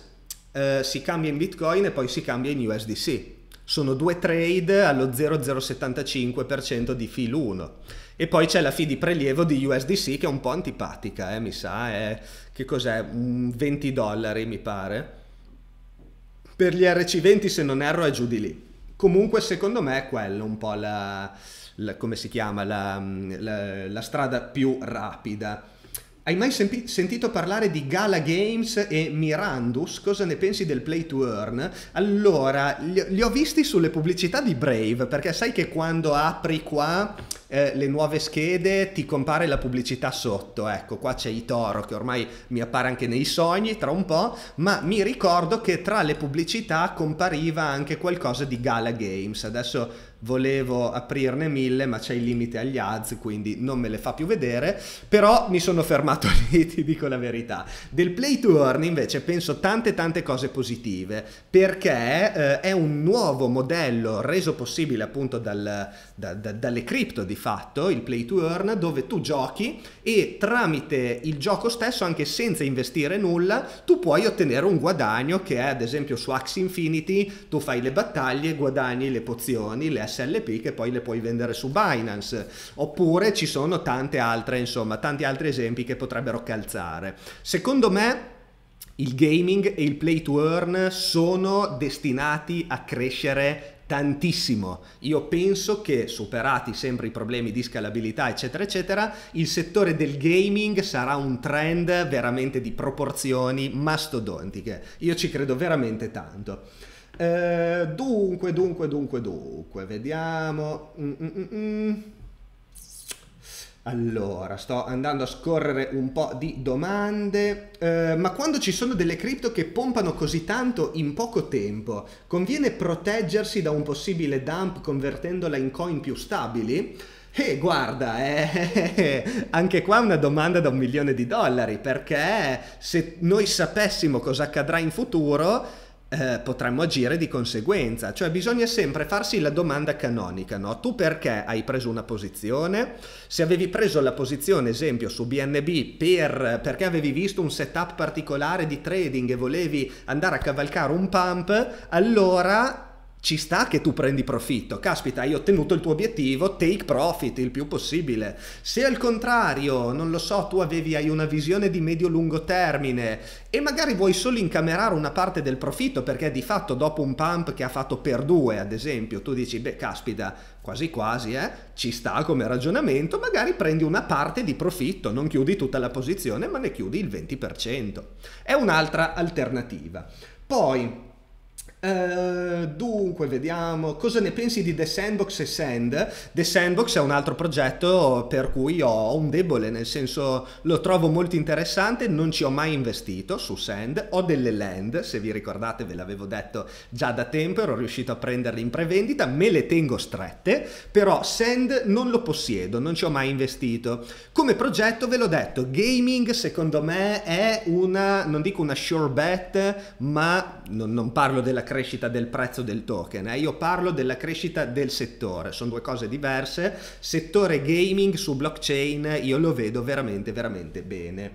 eh, si cambia in Bitcoin e poi si cambia in USDC. Sono due trade allo 0,075% di fil 1. E poi c'è la fee di prelievo di USDC che è un po' antipatica, eh, mi sa, è, eh. che cos'è, 20 mm, dollari mi pare. Per gli RC20 se non erro è giù di lì. Comunque, secondo me, è quello un po' la, la come si chiama, la, la, la strada più rapida hai mai sentito parlare di Gala Games e Mirandus? Cosa ne pensi del play to earn? Allora, li, ho visti sulle pubblicità di Brave, perché sai che quando apri qua eh, le nuove schede ti compare la pubblicità sotto. Ecco, qua c'è i toro che ormai mi appare anche nei sogni tra un po', ma mi ricordo che tra le pubblicità compariva anche qualcosa di Gala Games. Adesso volevo aprirne mille ma c'è il limite agli ads quindi non me le fa più vedere però mi sono fermato lì ti dico la verità del play to earn invece penso tante tante cose positive perché eh, è un nuovo modello reso possibile appunto dal, da, da, dalle cripto di fatto il play to earn dove tu giochi e tramite il gioco stesso anche senza investire nulla tu puoi ottenere un guadagno che è ad esempio su Axe Infinity tu fai le battaglie guadagni le pozioni le SLP che poi le puoi vendere su Binance. Oppure ci sono tante altre, insomma, tanti altri esempi che potrebbero calzare. Secondo me il gaming e il play to earn sono destinati a crescere tantissimo. Io penso che superati sempre i problemi di scalabilità eccetera eccetera, il settore del gaming sarà un trend veramente di proporzioni mastodontiche. Io ci credo veramente tanto. Eh, dunque, dunque, dunque, dunque, vediamo. Mm, mm, mm, mm. Allora, sto andando a scorrere un po' di domande, eh, ma quando ci sono delle cripto che pompano così tanto in poco tempo, conviene proteggersi da un possibile dump convertendola in coin più stabili? E eh, guarda, eh, anche qua una domanda da un milione di dollari, perché se noi sapessimo cosa accadrà in futuro, eh, potremmo agire di conseguenza. Cioè bisogna sempre farsi la domanda canonica, no? Tu perché hai preso una posizione? Se avevi preso la posizione, esempio, su BNB per, perché avevi visto un setup particolare di trading e volevi andare a cavalcare un pump, allora ci sta che tu prendi profitto, caspita hai ottenuto il tuo obiettivo, take profit il più possibile. Se al contrario, non lo so, tu avevi hai una visione di medio-lungo termine e magari vuoi solo incamerare una parte del profitto perché di fatto dopo un pump che ha fatto per due, ad esempio, tu dici, beh caspita, quasi quasi, eh, ci sta come ragionamento, magari prendi una parte di profitto, non chiudi tutta la posizione ma ne chiudi il 20%. È un'altra alternativa. Poi, eh, dunque, vediamo cosa ne pensi di The Sandbox e Sand. The Sandbox è un altro progetto per cui ho un debole, nel senso lo trovo molto interessante, non ci ho mai investito su Sand, ho delle land, se vi ricordate ve l'avevo detto già da tempo, ero riuscito a prenderle in prevendita, me le tengo strette, però Sand non lo possiedo, non ci ho mai investito. Come progetto ve l'ho detto, gaming secondo me è una, non dico una sure bet, ma non, non parlo della crescita del prezzo del token, eh? io parlo della crescita del settore, sono due cose diverse, settore gaming su blockchain io lo vedo veramente veramente bene.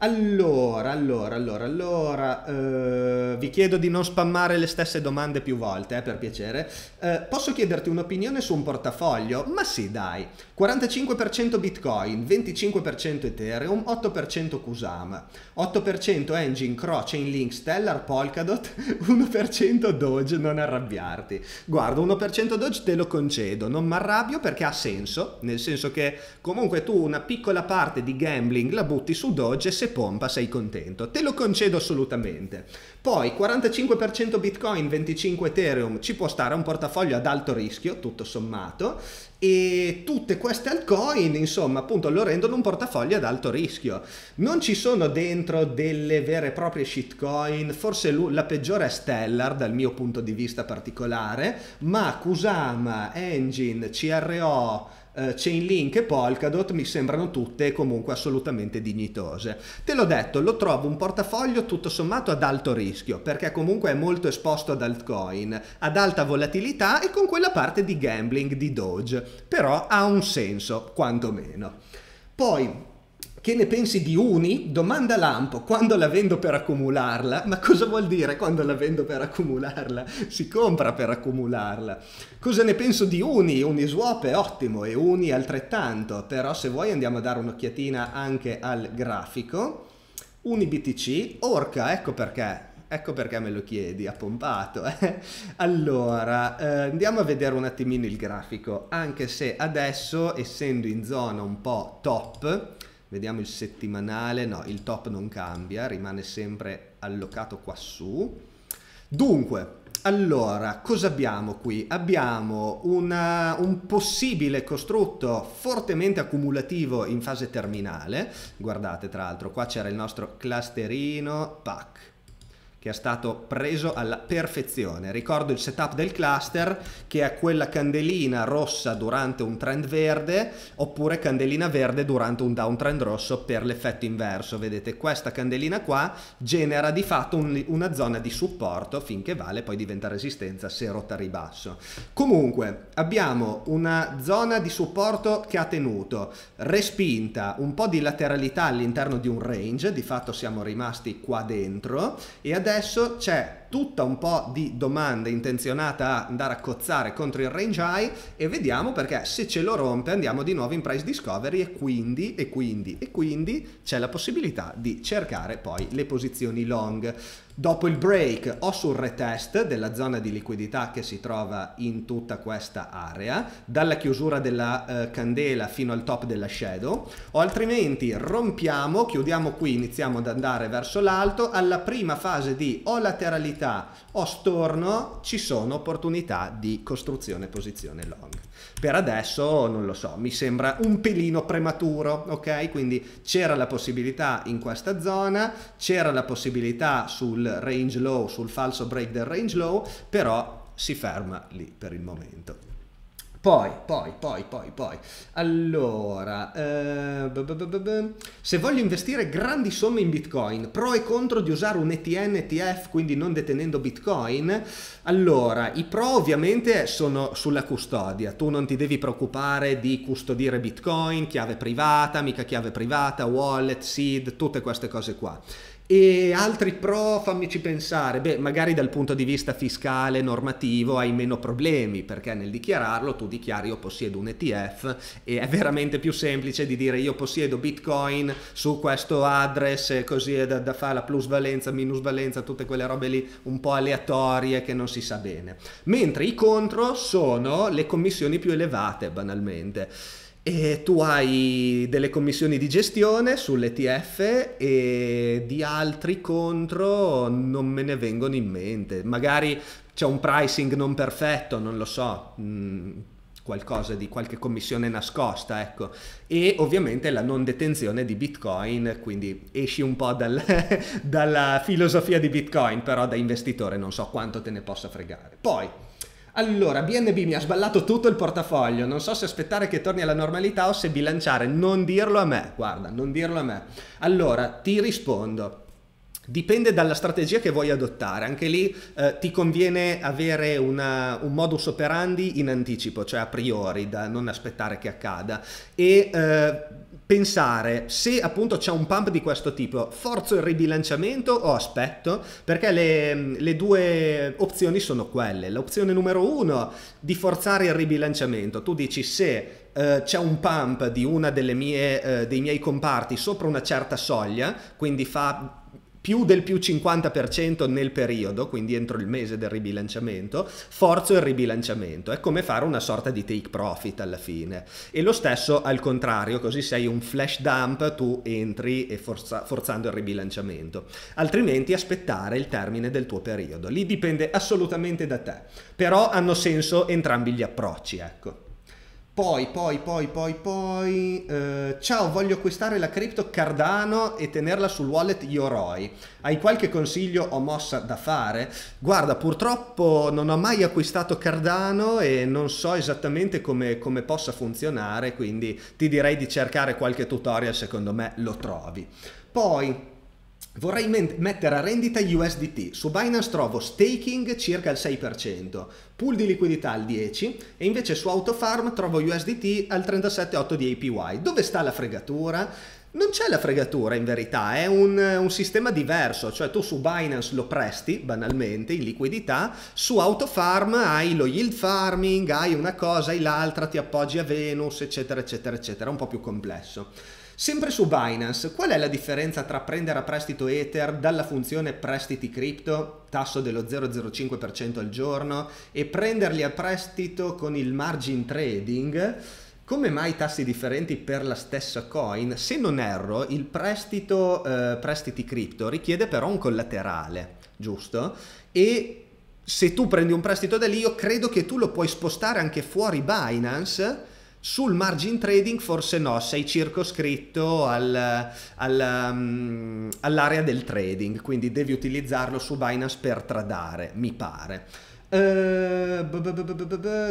Allora, allora, allora, allora, eh, vi chiedo di non spammare le stesse domande più volte, eh, per piacere. Eh, posso chiederti un'opinione su un portafoglio? Ma sì, dai. 45% Bitcoin, 25% Ethereum, 8% Kusama, 8% Engine, Cro, Chainlink, Stellar, Polkadot, 1% Doge, non arrabbiarti. Guarda, 1% Doge te lo concedo, non mi arrabbio perché ha senso, nel senso che comunque tu una piccola parte di gambling la butti su Doge e se se pompa sei contento, te lo concedo assolutamente. Poi 45% Bitcoin, 25 Ethereum, ci può stare un portafoglio ad alto rischio, tutto sommato, e tutte queste altcoin, insomma, appunto lo rendono un portafoglio ad alto rischio. Non ci sono dentro delle vere e proprie shitcoin, forse la peggiore è Stellar dal mio punto di vista particolare, ma Kusama, Engine, CRO eh, Chainlink e Polkadot mi sembrano tutte comunque assolutamente dignitose. Te l'ho detto, lo trovo un portafoglio tutto sommato ad alto rischio, perché comunque è molto esposto ad altcoin, ad alta volatilità e con quella parte di gambling di Doge, però ha un senso, quantomeno. Poi che ne pensi di Uni? Domanda Lampo, quando la vendo per accumularla? Ma cosa vuol dire quando la vendo per accumularla? Si compra per accumularla. Cosa ne penso di Uni? Uniswap è ottimo e Uni altrettanto, però se vuoi andiamo a dare un'occhiatina anche al grafico. UniBTC, Orca, ecco perché ecco perché me lo chiedi, ha pompato. Eh? Allora, eh, andiamo a vedere un attimino il grafico, anche se adesso, essendo in zona un po' top, vediamo il settimanale, no, il top non cambia, rimane sempre allocato quassù. Dunque, allora, cosa abbiamo qui? Abbiamo una, un possibile costrutto fortemente accumulativo in fase terminale. Guardate, tra l'altro, qua c'era il nostro clusterino, pack che è stato preso alla perfezione. Ricordo il setup del cluster che è quella candelina rossa durante un trend verde oppure candelina verde durante un downtrend rosso per l'effetto inverso. Vedete questa candelina qua genera di fatto un, una zona di supporto finché vale poi diventa resistenza se rotta a ribasso. Comunque abbiamo una zona di supporto che ha tenuto respinta, un po' di lateralità all'interno di un range, di fatto siamo rimasti qua dentro e adesso adesso c'è tutta un po' di domande intenzionata a andare a cozzare contro il range high e vediamo perché se ce lo rompe andiamo di nuovo in price discovery e quindi e quindi e quindi c'è la possibilità di cercare poi le posizioni long. Dopo il break ho sul retest della zona di liquidità che si trova in tutta questa area, dalla chiusura della eh, candela fino al top della shadow, o altrimenti rompiamo, chiudiamo qui, iniziamo ad andare verso l'alto, alla prima fase di o lateralità lateralità o storno ci sono opportunità di costruzione posizione long. Per adesso non lo so, mi sembra un pelino prematuro, ok? Quindi c'era la possibilità in questa zona, c'era la possibilità sul range low, sul falso break del range low, però si ferma lì per il momento. Poi, poi, poi, poi, poi. Allora, eh, se voglio investire grandi somme in Bitcoin, pro e contro di usare un ETN, ETF, quindi non detenendo Bitcoin, allora, i pro ovviamente sono sulla custodia. Tu non ti devi preoccupare di custodire Bitcoin, chiave privata, mica chiave privata, wallet, seed, tutte queste cose qua. E altri pro, fammici pensare, beh, magari dal punto di vista fiscale, normativo, hai meno problemi, perché nel dichiararlo tu dichiari io possiedo un ETF e è veramente più semplice di dire io possiedo Bitcoin su questo address, così è da, da fare la plusvalenza, minusvalenza, tutte quelle robe lì un po' aleatorie che non si sa bene. Mentre i contro sono le commissioni più elevate, banalmente. E tu hai delle commissioni di gestione sull'ETF e di altri contro non me ne vengono in mente. Magari c'è un pricing non perfetto, non lo so. Mm, qualcosa di qualche commissione nascosta, ecco. E ovviamente la non detenzione di Bitcoin, quindi esci un po' dal, dalla filosofia di Bitcoin, però da investitore non so quanto te ne possa fregare. Poi allora, BNB mi ha sballato tutto il portafoglio, non so se aspettare che torni alla normalità o se bilanciare, non dirlo a me, guarda, non dirlo a me. Allora, ti rispondo. Dipende dalla strategia che vuoi adottare, anche lì eh, ti conviene avere una, un modus operandi in anticipo, cioè a priori, da non aspettare che accada. E eh, pensare se appunto c'è un pump di questo tipo, forzo il ribilanciamento o aspetto, perché le, le due opzioni sono quelle. L'opzione numero uno di forzare il ribilanciamento, tu dici se eh, c'è un pump di una delle mie, uh, dei miei comparti sopra una certa soglia, quindi fa più del più 50% nel periodo, quindi entro il mese del ribilanciamento, forzo il ribilanciamento. È come fare una sorta di take profit alla fine. E lo stesso al contrario, così sei un flash dump, tu entri e forza, forzando il ribilanciamento. Altrimenti aspettare il termine del tuo periodo. Lì dipende assolutamente da te. Però hanno senso entrambi gli approcci, ecco. Poi, poi, poi, poi, poi... Eh, ciao, voglio acquistare la cripto Cardano e tenerla sul wallet Yoroi. Hai qualche consiglio o mossa da fare? Guarda, purtroppo non ho mai acquistato Cardano e non so esattamente come, come possa funzionare, quindi ti direi di cercare qualche tutorial, secondo me lo trovi. Poi... Vorrei mettere a rendita USDT, su Binance trovo staking circa il 6%, pool di liquidità al 10% e invece su Autofarm trovo USDT al 37,8% di APY. Dove sta la fregatura? Non c'è la fregatura in verità, è un, un, sistema diverso, cioè tu su Binance lo presti banalmente in liquidità, su Autofarm hai lo yield farming, hai una cosa, hai l'altra, ti appoggi a Venus, eccetera, eccetera, eccetera, è un po' più complesso. Sempre su Binance, qual è la differenza tra prendere a prestito Ether dalla funzione prestiti cripto, tasso dello 0,05% al giorno, e prenderli a prestito con il margin trading? Come mai tassi differenti per la stessa coin? Se non erro, il prestito eh, prestiti cripto richiede però un collaterale, giusto? E se tu prendi un prestito da lì, io credo che tu lo puoi spostare anche fuori Binance sul margin trading forse no, sei circoscritto al, al, um, all'area del trading, quindi devi utilizzarlo su Binance per tradare, mi pare. Uh,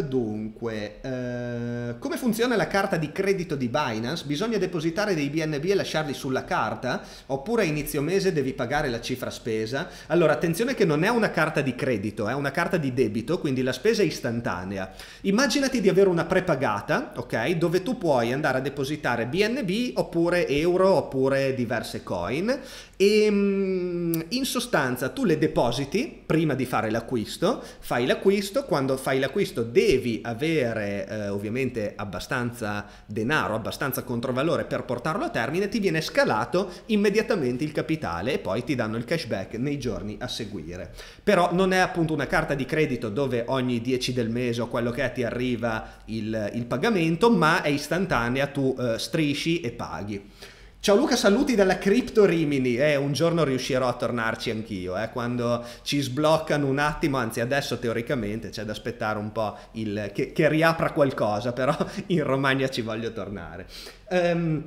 dunque, eh, come funziona la carta di credito di Binance? Bisogna depositare dei BNB e lasciarli sulla carta? Oppure a inizio mese devi pagare la cifra spesa? Allora, attenzione che non è una carta di credito, è una carta di debito, quindi la spesa è istantanea. Immaginati di avere una prepagata, ok? Dove tu puoi andare a depositare BNB oppure euro oppure diverse coin e ehm, in sostanza tu le depositi prima di fare l'acquisto, fai l'acquisto, quando fai l'acquisto devi avere eh, ovviamente abbastanza denaro, abbastanza controvalore per portarlo a termine, ti viene scalato immediatamente il capitale e poi ti danno il cashback nei giorni a seguire. Però non è appunto una carta di credito dove ogni 10 del mese o quello che è ti arriva il, il pagamento, ma è istantanea, tu eh, strisci e paghi. Ciao Luca Saluti dalla Crypto Rimini, eh, un giorno riuscirò a tornarci anch'io, eh, quando ci sbloccano un attimo, anzi adesso teoricamente c'è da aspettare un po' il, che, che, riapra qualcosa, però in Romagna ci voglio tornare. Um,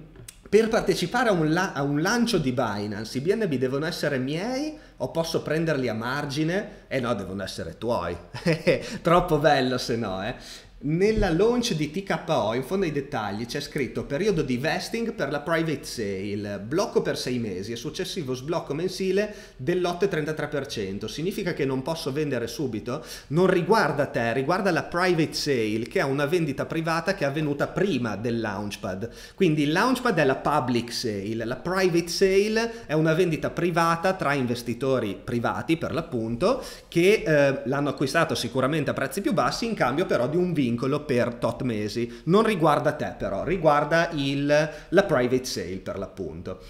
per partecipare a un, la- a un, lancio di Binance, i BNB devono essere miei o posso prenderli a margine? Eh no, devono essere tuoi. Troppo bello se no, eh. Nella launch di TKO, in fondo ai dettagli, c'è scritto periodo di vesting per la private sale, blocco per 6 mesi e successivo sblocco mensile dell'8,33%. Significa che non posso vendere subito? Non riguarda te, riguarda la private sale, che è una vendita privata che è avvenuta prima del launchpad. Quindi il launchpad è la public sale, la private sale è una vendita privata tra investitori privati, per l'appunto, che eh, l'hanno acquistato sicuramente a prezzi più bassi in cambio però di un vincolo vincolo per tot mesi. Non riguarda te però, riguarda il, la private sale per l'appunto.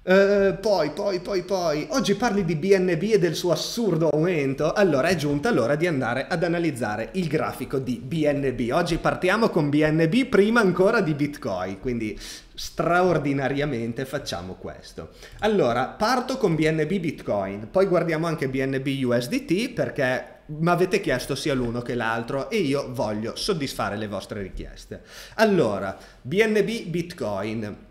Uh, poi, poi, poi, poi, oggi parli di BNB e del suo assurdo aumento. Allora è giunta l'ora di andare ad analizzare il grafico di BNB. Oggi partiamo con BNB prima ancora di Bitcoin, quindi straordinariamente facciamo questo. Allora, parto con BNB Bitcoin, poi guardiamo anche BNB USDT perché mi avete chiesto sia l'uno che l'altro e io voglio soddisfare le vostre richieste. Allora, BNB Bitcoin.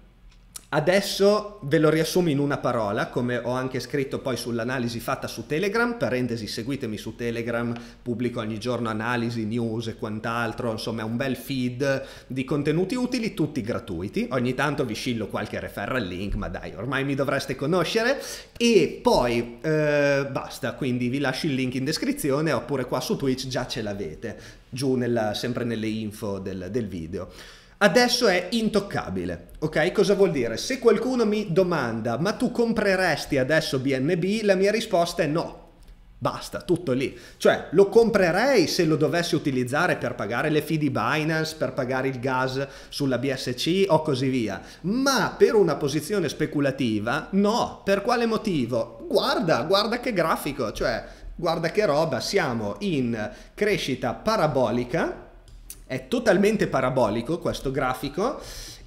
Adesso ve lo riassumo in una parola, come ho anche scritto poi sull'analisi fatta su Telegram, parentesi seguitemi su Telegram, pubblico ogni giorno analisi, news e quant'altro, insomma è un bel feed di contenuti utili, tutti gratuiti, ogni tanto vi scillo qualche referral link, ma dai, ormai mi dovreste conoscere, e poi eh, basta, quindi vi lascio il link in descrizione oppure qua su Twitch già ce l'avete, giù nella, sempre nelle info del, del video adesso è intoccabile. Ok, cosa vuol dire? Se qualcuno mi domanda ma tu compreresti adesso BNB, la mia risposta è no. Basta, tutto lì. Cioè, lo comprerei se lo dovessi utilizzare per pagare le fee di Binance, per pagare il gas sulla BSC o così via. Ma per una posizione speculativa, no. Per quale motivo? Guarda, guarda che grafico, cioè, guarda che roba, siamo in crescita parabolica è totalmente parabolico questo grafico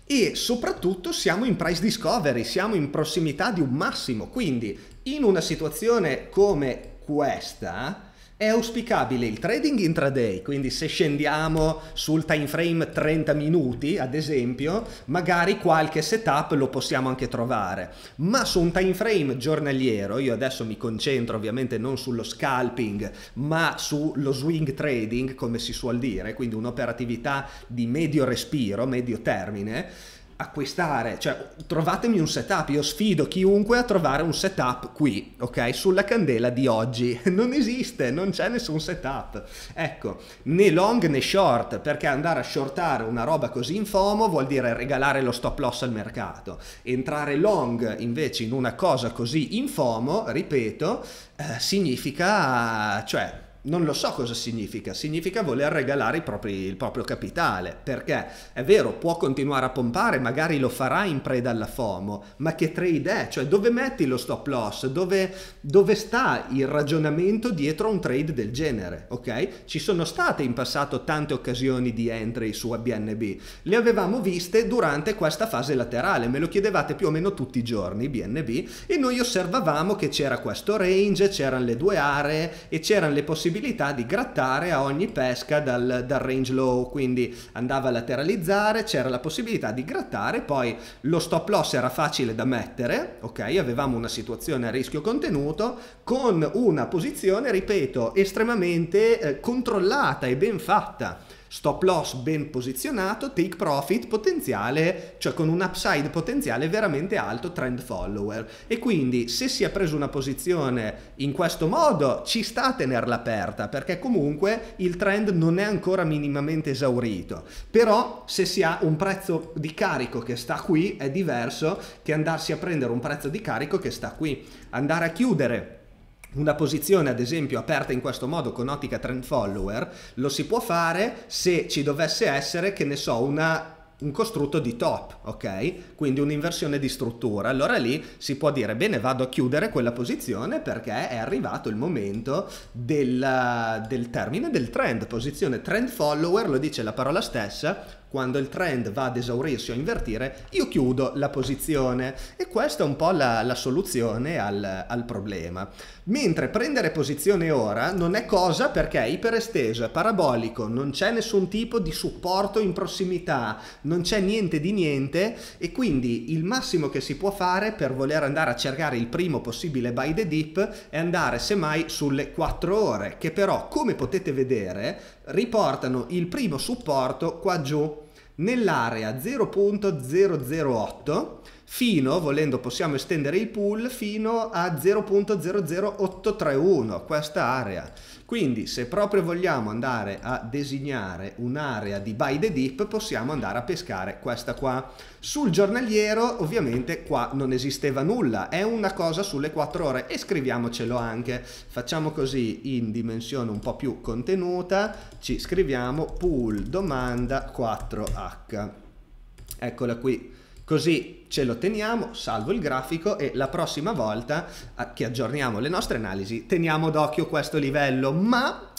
e soprattutto siamo in price discovery, siamo in prossimità di un massimo, quindi in una situazione come questa è auspicabile il trading intraday, quindi se scendiamo sul time frame 30 minuti, ad esempio, magari qualche setup lo possiamo anche trovare, ma su un time frame giornaliero, io adesso mi concentro ovviamente non sullo scalping, ma sullo swing trading, come si suol dire, quindi un'operatività di medio respiro, medio termine, acquistare, cioè trovatemi un setup, io sfido chiunque a trovare un setup qui, ok? Sulla candela di oggi, non esiste, non c'è nessun setup, ecco, né long né short, perché andare a shortare una roba così in FOMO vuol dire regalare lo stop loss al mercato, entrare long invece in una cosa così in FOMO, ripeto, eh, significa, cioè, non lo so cosa significa, significa voler regalare propri, il proprio capitale, perché è vero, può continuare a pompare, magari lo farà in preda alla FOMO, ma che trade è? Cioè dove metti lo stop loss? Dove, dove sta il ragionamento dietro a un trade del genere? Ok? Ci sono state in passato tante occasioni di entry su ABNB, le avevamo viste durante questa fase laterale, me lo chiedevate più o meno tutti i giorni BNB e noi osservavamo che c'era questo range, c'erano le due aree e c'erano le possibilità possibilità di grattare a ogni pesca dal, dal range low, quindi andava a lateralizzare, c'era la possibilità di grattare, poi lo stop loss era facile da mettere, ok? Avevamo una situazione a rischio contenuto con una posizione, ripeto, estremamente eh, controllata e ben fatta stop loss ben posizionato, take profit potenziale, cioè con un upside potenziale veramente alto trend follower. E quindi se si è preso una posizione in questo modo ci sta a tenerla aperta perché comunque il trend non è ancora minimamente esaurito. Però se si ha un prezzo di carico che sta qui è diverso che andarsi a prendere un prezzo di carico che sta qui. Andare a chiudere una posizione ad esempio aperta in questo modo con ottica trend follower lo si può fare se ci dovesse essere che ne so una un costrutto di top, ok? Quindi un'inversione di struttura. Allora lì si può dire bene, vado a chiudere quella posizione perché è arrivato il momento del, del, termine del trend. Posizione trend follower, lo dice la parola stessa, quando il trend va ad esaurirsi o a invertire, io chiudo la posizione. E questa è un po' la, la soluzione al, al problema. Mentre prendere posizione ora non è cosa perché è iperesteso, è parabolico, non c'è nessun tipo di supporto in prossimità, non c'è niente di niente e quindi il massimo che si può fare per voler andare a cercare il primo possibile buy the dip è andare semmai sulle 4 ore, che però come potete vedere riportano il primo supporto qua giù nell'area 0.008 fino, volendo possiamo estendere il pool fino a 0.00831, questa area. Quindi se proprio vogliamo andare a designare un'area di buy the dip possiamo andare a pescare questa qua. Sul giornaliero ovviamente qua non esisteva nulla, è una cosa sulle 4 ore e scriviamocelo anche. Facciamo così in dimensione un po' più contenuta, ci scriviamo pool domanda 4h. Eccola qui Così ce lo teniamo, salvo il grafico e la prossima volta eh, che aggiorniamo le nostre analisi teniamo d'occhio questo livello, ma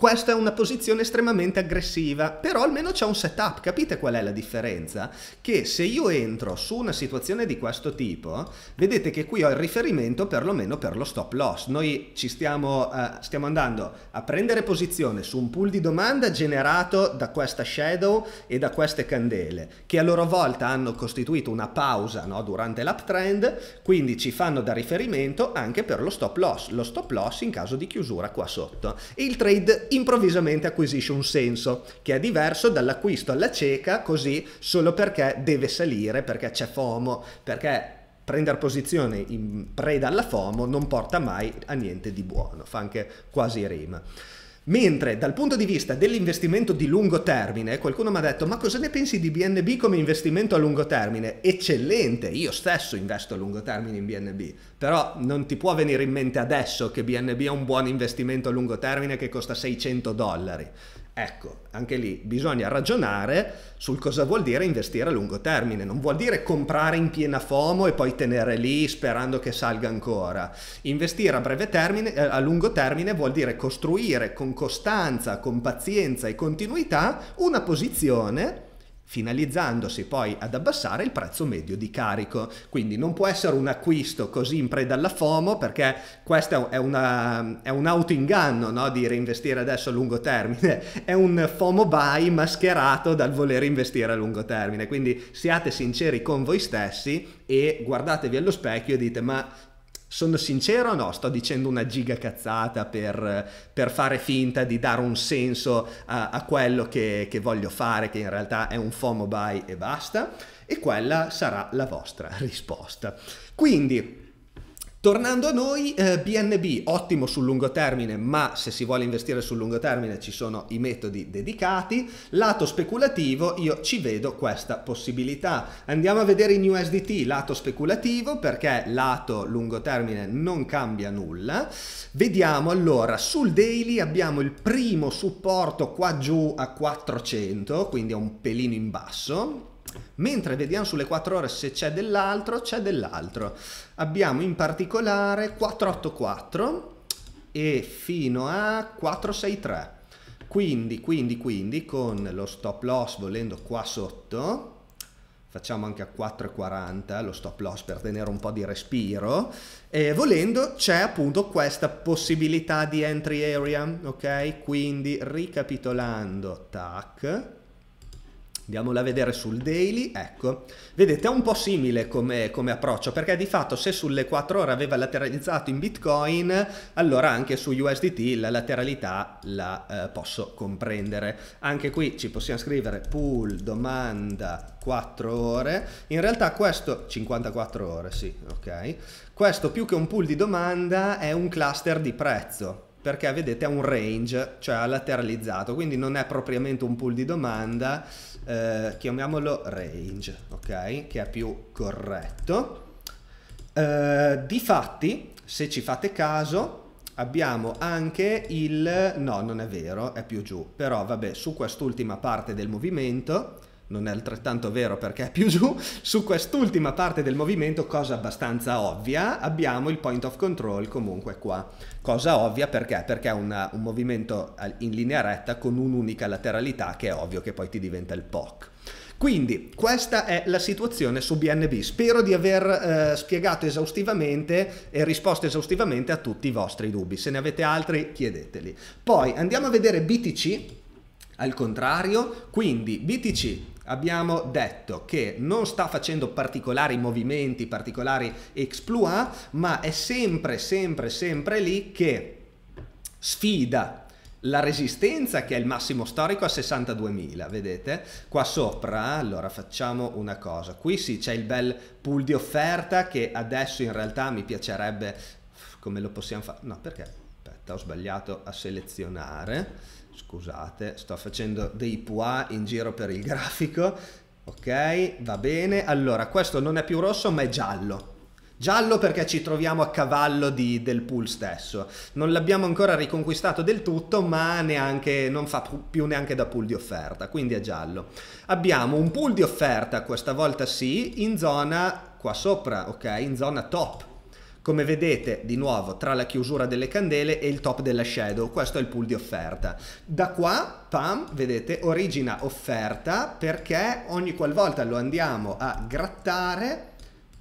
questa è una posizione estremamente aggressiva, però almeno c'è un setup, capite qual è la differenza? Che se io entro su una situazione di questo tipo, vedete che qui ho il riferimento perlomeno per lo stop loss. Noi ci stiamo, eh, stiamo andando a prendere posizione su un pool di domanda generato da questa shadow e da queste candele, che a loro volta hanno costituito una pausa no, durante l'uptrend, quindi ci fanno da riferimento anche per lo stop loss, lo stop loss in caso di chiusura qua sotto. E il trade improvvisamente acquisisce un senso che è diverso dall'acquisto alla cieca così solo perché deve salire, perché c'è FOMO, perché prendere posizione in preda alla FOMO non porta mai a niente di buono, fa anche quasi rima. Mentre dal punto di vista dell'investimento di lungo termine, qualcuno mi ha detto ma cosa ne pensi di BNB come investimento a lungo termine? Eccellente, io stesso investo a lungo termine in BNB, però non ti può venire in mente adesso che BNB è un buon investimento a lungo termine che costa 600 dollari. Ecco, anche lì bisogna ragionare sul cosa vuol dire investire a lungo termine, non vuol dire comprare in piena FOMO e poi tenere lì sperando che salga ancora. Investire a breve termine, eh, a lungo termine vuol dire costruire con costanza, con pazienza e continuità una posizione finalizzandosi poi ad abbassare il prezzo medio di carico. Quindi non può essere un acquisto così in preda alla FOMO perché questo è, una, è un autoinganno no? di reinvestire adesso a lungo termine, è un FOMO buy mascherato dal voler investire a lungo termine. Quindi siate sinceri con voi stessi e guardatevi allo specchio e dite ma sono sincero o no? Sto dicendo una giga cazzata per, per fare finta di dare un senso a, a quello che, che voglio fare, che in realtà è un FOMO buy e basta? E quella sarà la vostra risposta. Quindi Tornando a noi, eh, BNB ottimo sul lungo termine, ma se si vuole investire sul lungo termine ci sono i metodi dedicati. Lato speculativo, io ci vedo questa possibilità. Andiamo a vedere in USDT lato speculativo perché lato lungo termine non cambia nulla. Vediamo allora sul daily abbiamo il primo supporto qua giù a 400, quindi è un pelino in basso Mentre vediamo sulle 4 ore se c'è dell'altro, c'è dell'altro. Abbiamo in particolare 484 e fino a 463. Quindi, quindi, quindi con lo stop loss volendo qua sotto, facciamo anche a 4,40 lo stop loss per tenere un po' di respiro e volendo c'è appunto questa possibilità di entry area ok quindi ricapitolando tac andiamola a vedere sul daily, ecco, vedete è un po' simile come, come, approccio perché di fatto se sulle 4 ore aveva lateralizzato in bitcoin, allora anche su USDT la lateralità la eh, posso comprendere. Anche qui ci possiamo scrivere pool domanda 4 ore, in realtà questo 54 ore, sì, ok. Questo più che un pool di domanda è un cluster di prezzo perché vedete è un range, cioè ha lateralizzato, quindi non è propriamente un pool di domanda, eh, chiamiamolo range, ok? Che è più corretto. Eh, difatti, se ci fate caso, abbiamo anche il... no, non è vero, è più giù, però vabbè, su quest'ultima parte del movimento non è altrettanto vero perché è più giù, su quest'ultima parte del movimento, cosa abbastanza ovvia, abbiamo il point of control comunque qua cosa ovvia perché? Perché è una, un movimento eh, in linea retta con un'unica lateralità che è ovvio che poi ti diventa il POC. Quindi questa è la situazione su BNB. Spero di aver eh, spiegato esaustivamente e risposto esaustivamente a tutti i vostri dubbi. Se ne avete altri chiedeteli. Poi andiamo a vedere BTC al contrario, quindi BTC abbiamo detto che non sta facendo particolari movimenti, particolari exploit, ma è sempre, sempre, sempre lì che sfida la resistenza che è il massimo storico a 62.000, vedete? Qua sopra, allora facciamo una cosa, qui sì c'è il bel pool di offerta che adesso in realtà mi piacerebbe, come lo possiamo fare? No, perché? Aspetta, ho sbagliato a selezionare scusate, sto facendo dei pois in giro per il grafico, ok, va bene, allora questo non è più rosso ma è giallo, Giallo perché ci troviamo a cavallo di, del pool stesso. Non l'abbiamo ancora riconquistato del tutto, ma neanche, non fa più neanche da pool di offerta, quindi è giallo. Abbiamo un pool di offerta, questa volta sì, in zona qua sopra, ok? In zona top. Come vedete, di nuovo, tra la chiusura delle candele e il top della shadow, questo è il pool di offerta. Da qua, pam, vedete, origina offerta perché ogni qualvolta lo andiamo a grattare,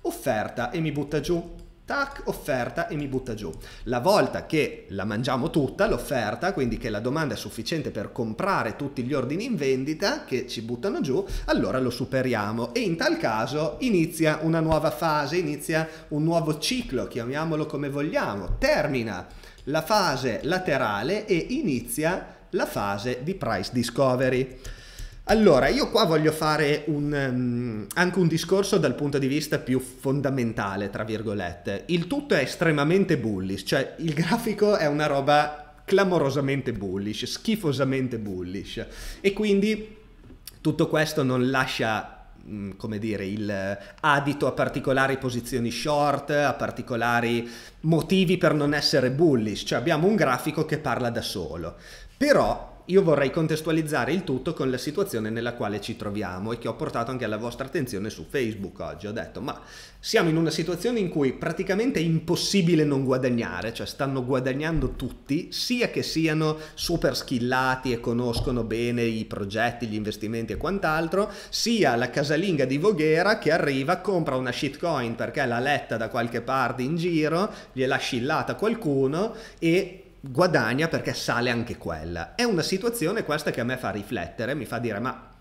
offerta e mi butta giù tac, offerta e mi butta giù. La volta che la mangiamo tutta, l'offerta, quindi che la domanda è sufficiente per comprare tutti gli ordini in vendita che ci buttano giù, allora lo superiamo e in tal caso inizia una nuova fase, inizia un nuovo ciclo, chiamiamolo come vogliamo, termina la fase laterale e inizia la fase di price discovery. Allora, io qua voglio fare un, mm, anche un discorso dal punto di vista più fondamentale, tra virgolette. Il tutto è estremamente bullish, cioè il grafico è una roba clamorosamente bullish, schifosamente bullish. E quindi tutto questo non lascia mm, come dire, il adito a particolari posizioni short, a particolari motivi per non essere bullish, cioè abbiamo un grafico che parla da solo. Però io vorrei contestualizzare il tutto con la situazione nella quale ci troviamo e che ho portato anche alla vostra attenzione su Facebook oggi. Ho detto, ma siamo in una situazione in cui praticamente è impossibile non guadagnare, cioè stanno guadagnando tutti, sia che siano super skillati e conoscono bene i progetti, gli investimenti e quant'altro, sia la casalinga di Voghera che arriva, compra una shitcoin perché l'ha letta da qualche parte in giro, gliel'ha shillata qualcuno e guadagna perché sale anche quella. È una situazione questa che a me fa riflettere, mi fa dire ma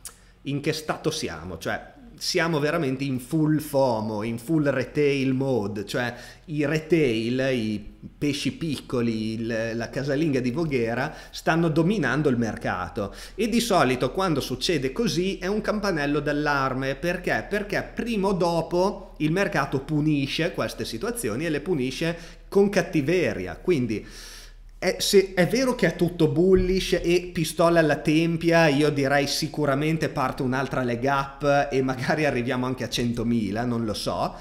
in che stato siamo? Cioè siamo veramente in full FOMO, in full retail mode, cioè i retail, i pesci piccoli, il, la casalinga di Voghera stanno dominando il mercato e di solito quando succede così è un campanello d'allarme perché? Perché prima o dopo il mercato punisce queste situazioni e le punisce con cattiveria, quindi è, eh, se è vero che è tutto bullish e pistola alla tempia, io direi sicuramente parte un'altra leg up e magari arriviamo anche a 100.000, non lo so.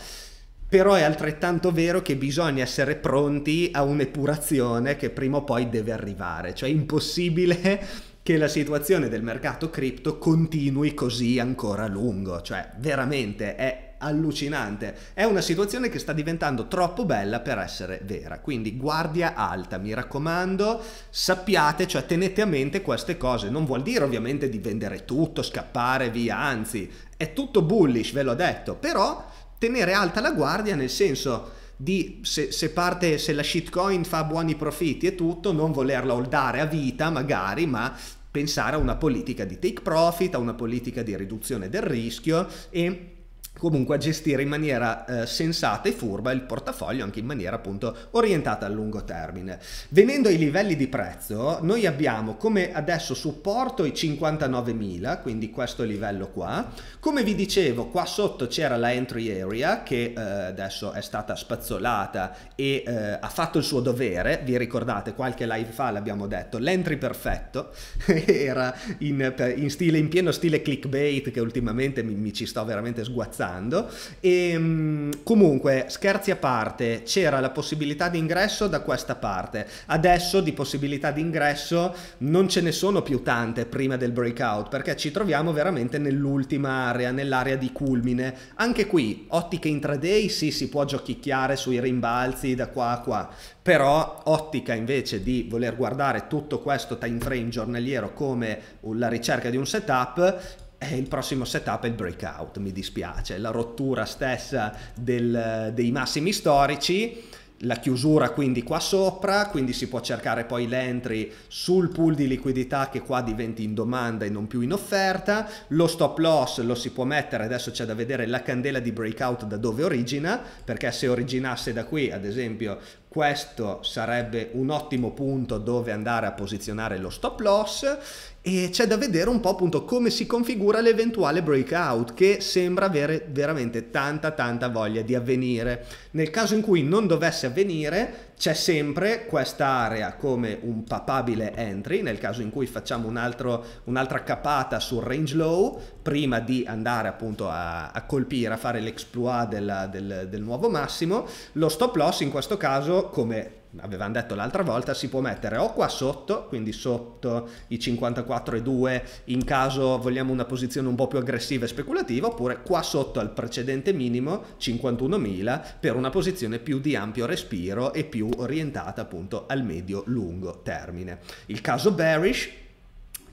Però è altrettanto vero che bisogna essere pronti a un'epurazione che prima o poi deve arrivare. Cioè è impossibile che la situazione del mercato cripto continui così ancora a lungo. Cioè veramente è allucinante. È una situazione che sta diventando troppo bella per essere vera. Quindi guardia alta, mi raccomando, sappiate, cioè tenete a mente queste cose. Non vuol dire ovviamente di vendere tutto, scappare via, anzi, è tutto bullish, ve l'ho detto, però tenere alta la guardia nel senso di se, se, parte se la shitcoin fa buoni profitti e tutto non volerla holdare a vita magari ma pensare a una politica di take profit a una politica di riduzione del rischio e comunque a gestire in maniera eh, sensata e furba il portafoglio anche in maniera appunto orientata a lungo termine. Venendo ai livelli di prezzo, noi abbiamo come adesso supporto i 59.000, quindi questo livello qua. Come vi dicevo, qua sotto c'era la entry area che eh, adesso è stata spazzolata e eh, ha fatto il suo dovere, vi ricordate qualche live fa l'abbiamo detto, l'entry perfetto era in, in, stile, in pieno stile clickbait che ultimamente mi, mi ci sto veramente sguazzando organizzando. E, ehm, comunque, scherzi a parte, c'era la possibilità di ingresso da questa parte. Adesso di possibilità di ingresso non ce ne sono più tante prima del breakout, perché ci troviamo veramente nell'ultima area, nell'area di culmine. Anche qui, ottiche intraday, sì, si può giochicchiare sui rimbalzi da qua a qua, però ottica invece di voler guardare tutto questo time frame giornaliero come la ricerca di un setup eh, il prossimo setup è il breakout, mi dispiace, la rottura stessa del, dei massimi storici, la chiusura quindi qua sopra, quindi si può cercare poi l'entry sul pool di liquidità che qua diventi in domanda e non più in offerta, lo stop loss lo si può mettere, adesso c'è da vedere la candela di breakout da dove origina, perché se originasse da qui ad esempio questo sarebbe un ottimo punto dove andare a posizionare lo stop loss e c'è da vedere un po' appunto come si configura l'eventuale breakout che sembra avere veramente tanta tanta voglia di avvenire. Nel caso in cui non dovesse avvenire c'è sempre questa area come un papabile entry nel caso in cui facciamo un'altra capata sul range low prima di andare appunto a, a colpire, a fare l'exploit del, del, nuovo massimo. Lo stop loss in questo caso, come avevamo detto l'altra volta, si può mettere o qua sotto, quindi sotto i 54,2 in caso vogliamo una posizione un po' più aggressiva e speculativa, oppure qua sotto al precedente minimo 51.000 per una posizione più di ampio respiro e più orientata appunto al medio-lungo termine. Il caso bearish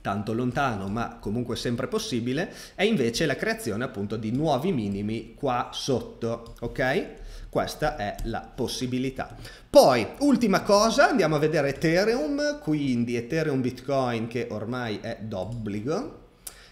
tanto lontano ma comunque sempre possibile è invece la creazione appunto di nuovi minimi qua sotto ok questa è la possibilità. Poi, ultima cosa, andiamo a vedere Ethereum, quindi Ethereum Bitcoin che ormai è d'obbligo.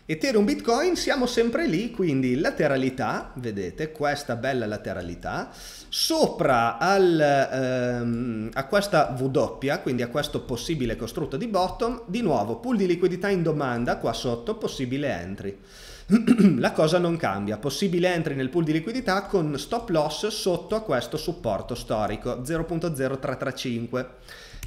Ethereum Bitcoin siamo sempre lì, quindi lateralità, vedete questa bella lateralità, sopra al, ehm, a questa W, quindi a questo possibile costrutto di bottom, di nuovo pool di liquidità in domanda qua sotto, possibile entry. la cosa non cambia, possibile entry nel pool di liquidità con stop loss sotto a questo supporto storico 0.0335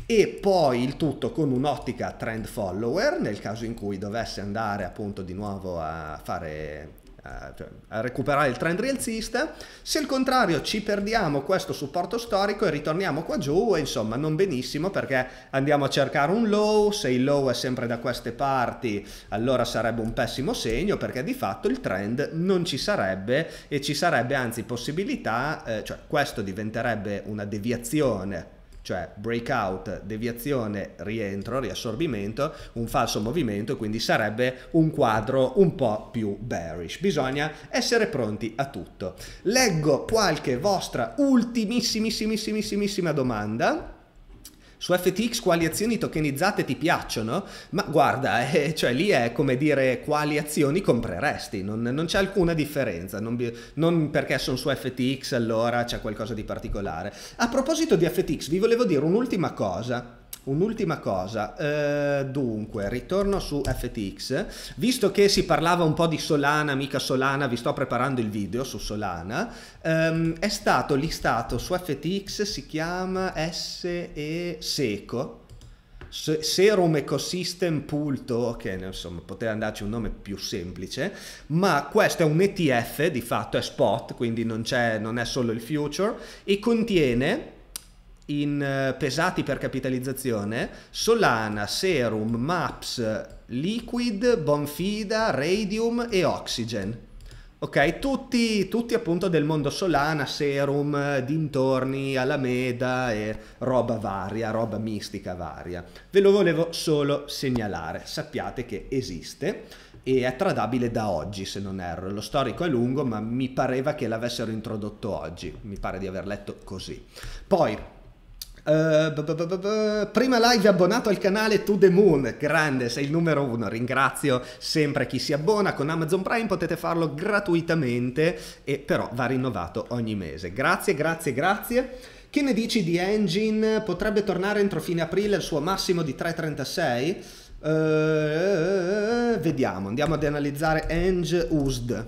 e poi il tutto con un'ottica trend follower nel caso in cui dovesse andare appunto di nuovo a fare eh, cioè, a recuperare il trend rialzista, se al contrario ci perdiamo questo supporto storico e ritorniamo qua giù, insomma non benissimo perché andiamo a cercare un low, se il low è sempre da queste parti allora sarebbe un pessimo segno perché di fatto il trend non ci sarebbe e ci sarebbe anzi possibilità, eh, cioè questo diventerebbe una deviazione cioè breakout, deviazione, rientro, riassorbimento, un falso movimento, quindi sarebbe un quadro un po' più bearish. Bisogna essere pronti a tutto. Leggo qualche vostra ultimissimissimissimissimissima domanda su FTX quali azioni tokenizzate ti piacciono? Ma guarda, eh, cioè lì è come dire quali azioni compreresti, non, non c'è alcuna differenza, non, non perché sono su FTX allora c'è qualcosa di particolare. A proposito di FTX vi volevo dire un'ultima cosa. Un'ultima cosa, eh, dunque, ritorno su FTX, visto che si parlava un po' di Solana, mica Solana, vi sto preparando il video su Solana, ehm, è stato listato su FTX, si chiama SE Seco, Serum Ecosystem Pulto, che insomma poteva andarci un nome più semplice, ma questo è un ETF di fatto, è spot, quindi non, non è solo il future, e contiene in eh, pesati per capitalizzazione Solana, Serum, Maps, Liquid, Bonfida, Radium e Oxygen. Ok, tutti, tutti appunto del mondo Solana, Serum, dintorni, Alameda e roba varia, roba mistica varia. Ve lo volevo solo segnalare, sappiate che esiste e è tradabile da oggi se non erro. Lo storico è lungo ma mi pareva che l'avessero introdotto oggi, mi pare di aver letto così. Poi Uh, prima live abbonato al canale To The Moon, grande, sei il numero uno, ringrazio sempre chi si abbona con Amazon Prime, potete farlo gratuitamente e però va rinnovato ogni mese. Grazie, grazie, grazie. Che ne dici di Engine? Potrebbe tornare entro fine aprile al suo massimo di 3,36? Uh, eh, vediamo, andiamo ad analizzare Eng Usd.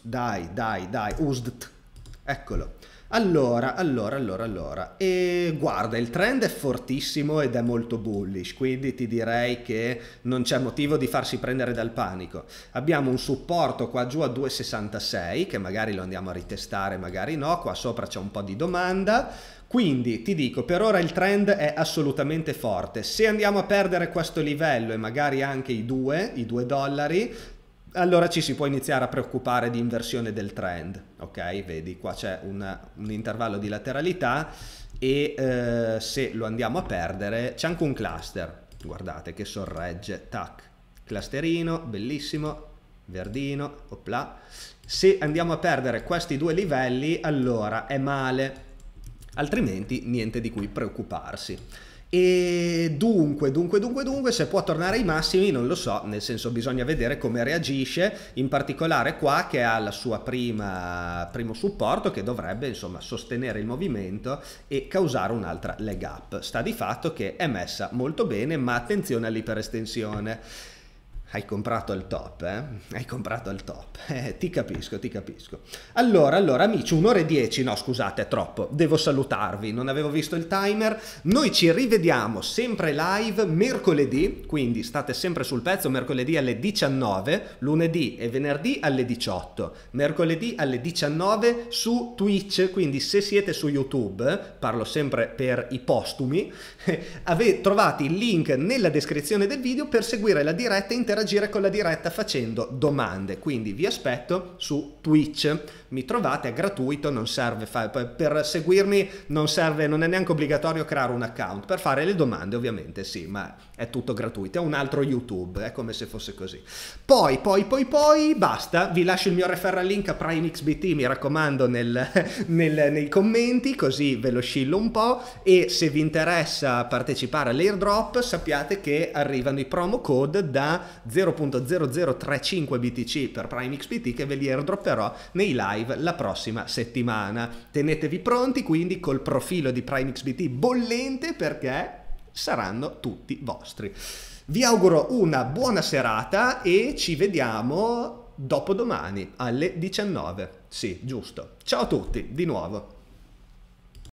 Dai, dai, dai, Usd. Eccolo. Allora, allora, allora, allora. E guarda, il trend è fortissimo ed è molto bullish, quindi ti direi che non c'è motivo di farsi prendere dal panico. Abbiamo un supporto qua giù a 2,66 che magari lo andiamo a ritestare, magari no, qua sopra c'è un po' di domanda. Quindi ti dico, per ora il trend è assolutamente forte. Se andiamo a perdere questo livello e magari anche i 2, i 2 dollari, allora ci si può iniziare a preoccupare di inversione del trend, ok? Vedi, qua c'è un, un intervallo di lateralità e eh, se lo andiamo a perdere c'è anche un cluster, guardate che sorregge, tac, clusterino, bellissimo, verdino, opla. Se andiamo a perdere questi due livelli, allora è male, altrimenti niente di cui preoccuparsi. E dunque, dunque, dunque, dunque, se può tornare ai massimi non lo so, nel senso bisogna vedere come reagisce, in particolare qua che ha la sua prima primo supporto che dovrebbe insomma sostenere il movimento e causare un'altra leg up. Sta di fatto che è messa molto bene, ma attenzione all'iperestensione hai comprato al top, eh? Hai comprato al top. Eh, ti capisco, ti capisco. Allora, allora, amici, un'ora e dieci, no scusate, è troppo. Devo salutarvi, non avevo visto il timer. Noi ci rivediamo sempre live mercoledì, quindi state sempre sul pezzo, mercoledì alle 19, lunedì e venerdì alle 18, mercoledì alle 19 su Twitch, quindi se siete su YouTube, parlo sempre per i postumi, avete, trovate il link nella descrizione del video per seguire la diretta interna interagire con la diretta facendo domande. Quindi vi aspetto su Twitch mi trovate, è gratuito, non serve fa- per seguirmi non serve, non è neanche obbligatorio creare un account, per fare le domande ovviamente sì, ma è tutto gratuito, è un altro YouTube, è come se fosse così. Poi, poi, poi, poi, basta, vi lascio il mio referral link a PrimeXBT, mi raccomando, nel, nel, nei commenti, così ve lo scillo un po' e se vi interessa partecipare all'airdrop sappiate che arrivano i promo code da 0.0035 BTC per PrimeXBT che ve li airdropperò nei live live la prossima settimana. Tenetevi pronti quindi col profilo di PrimeXBT bollente perché saranno tutti vostri. Vi auguro una buona serata e ci vediamo dopodomani alle 19. Sì, giusto. Ciao a tutti, di nuovo.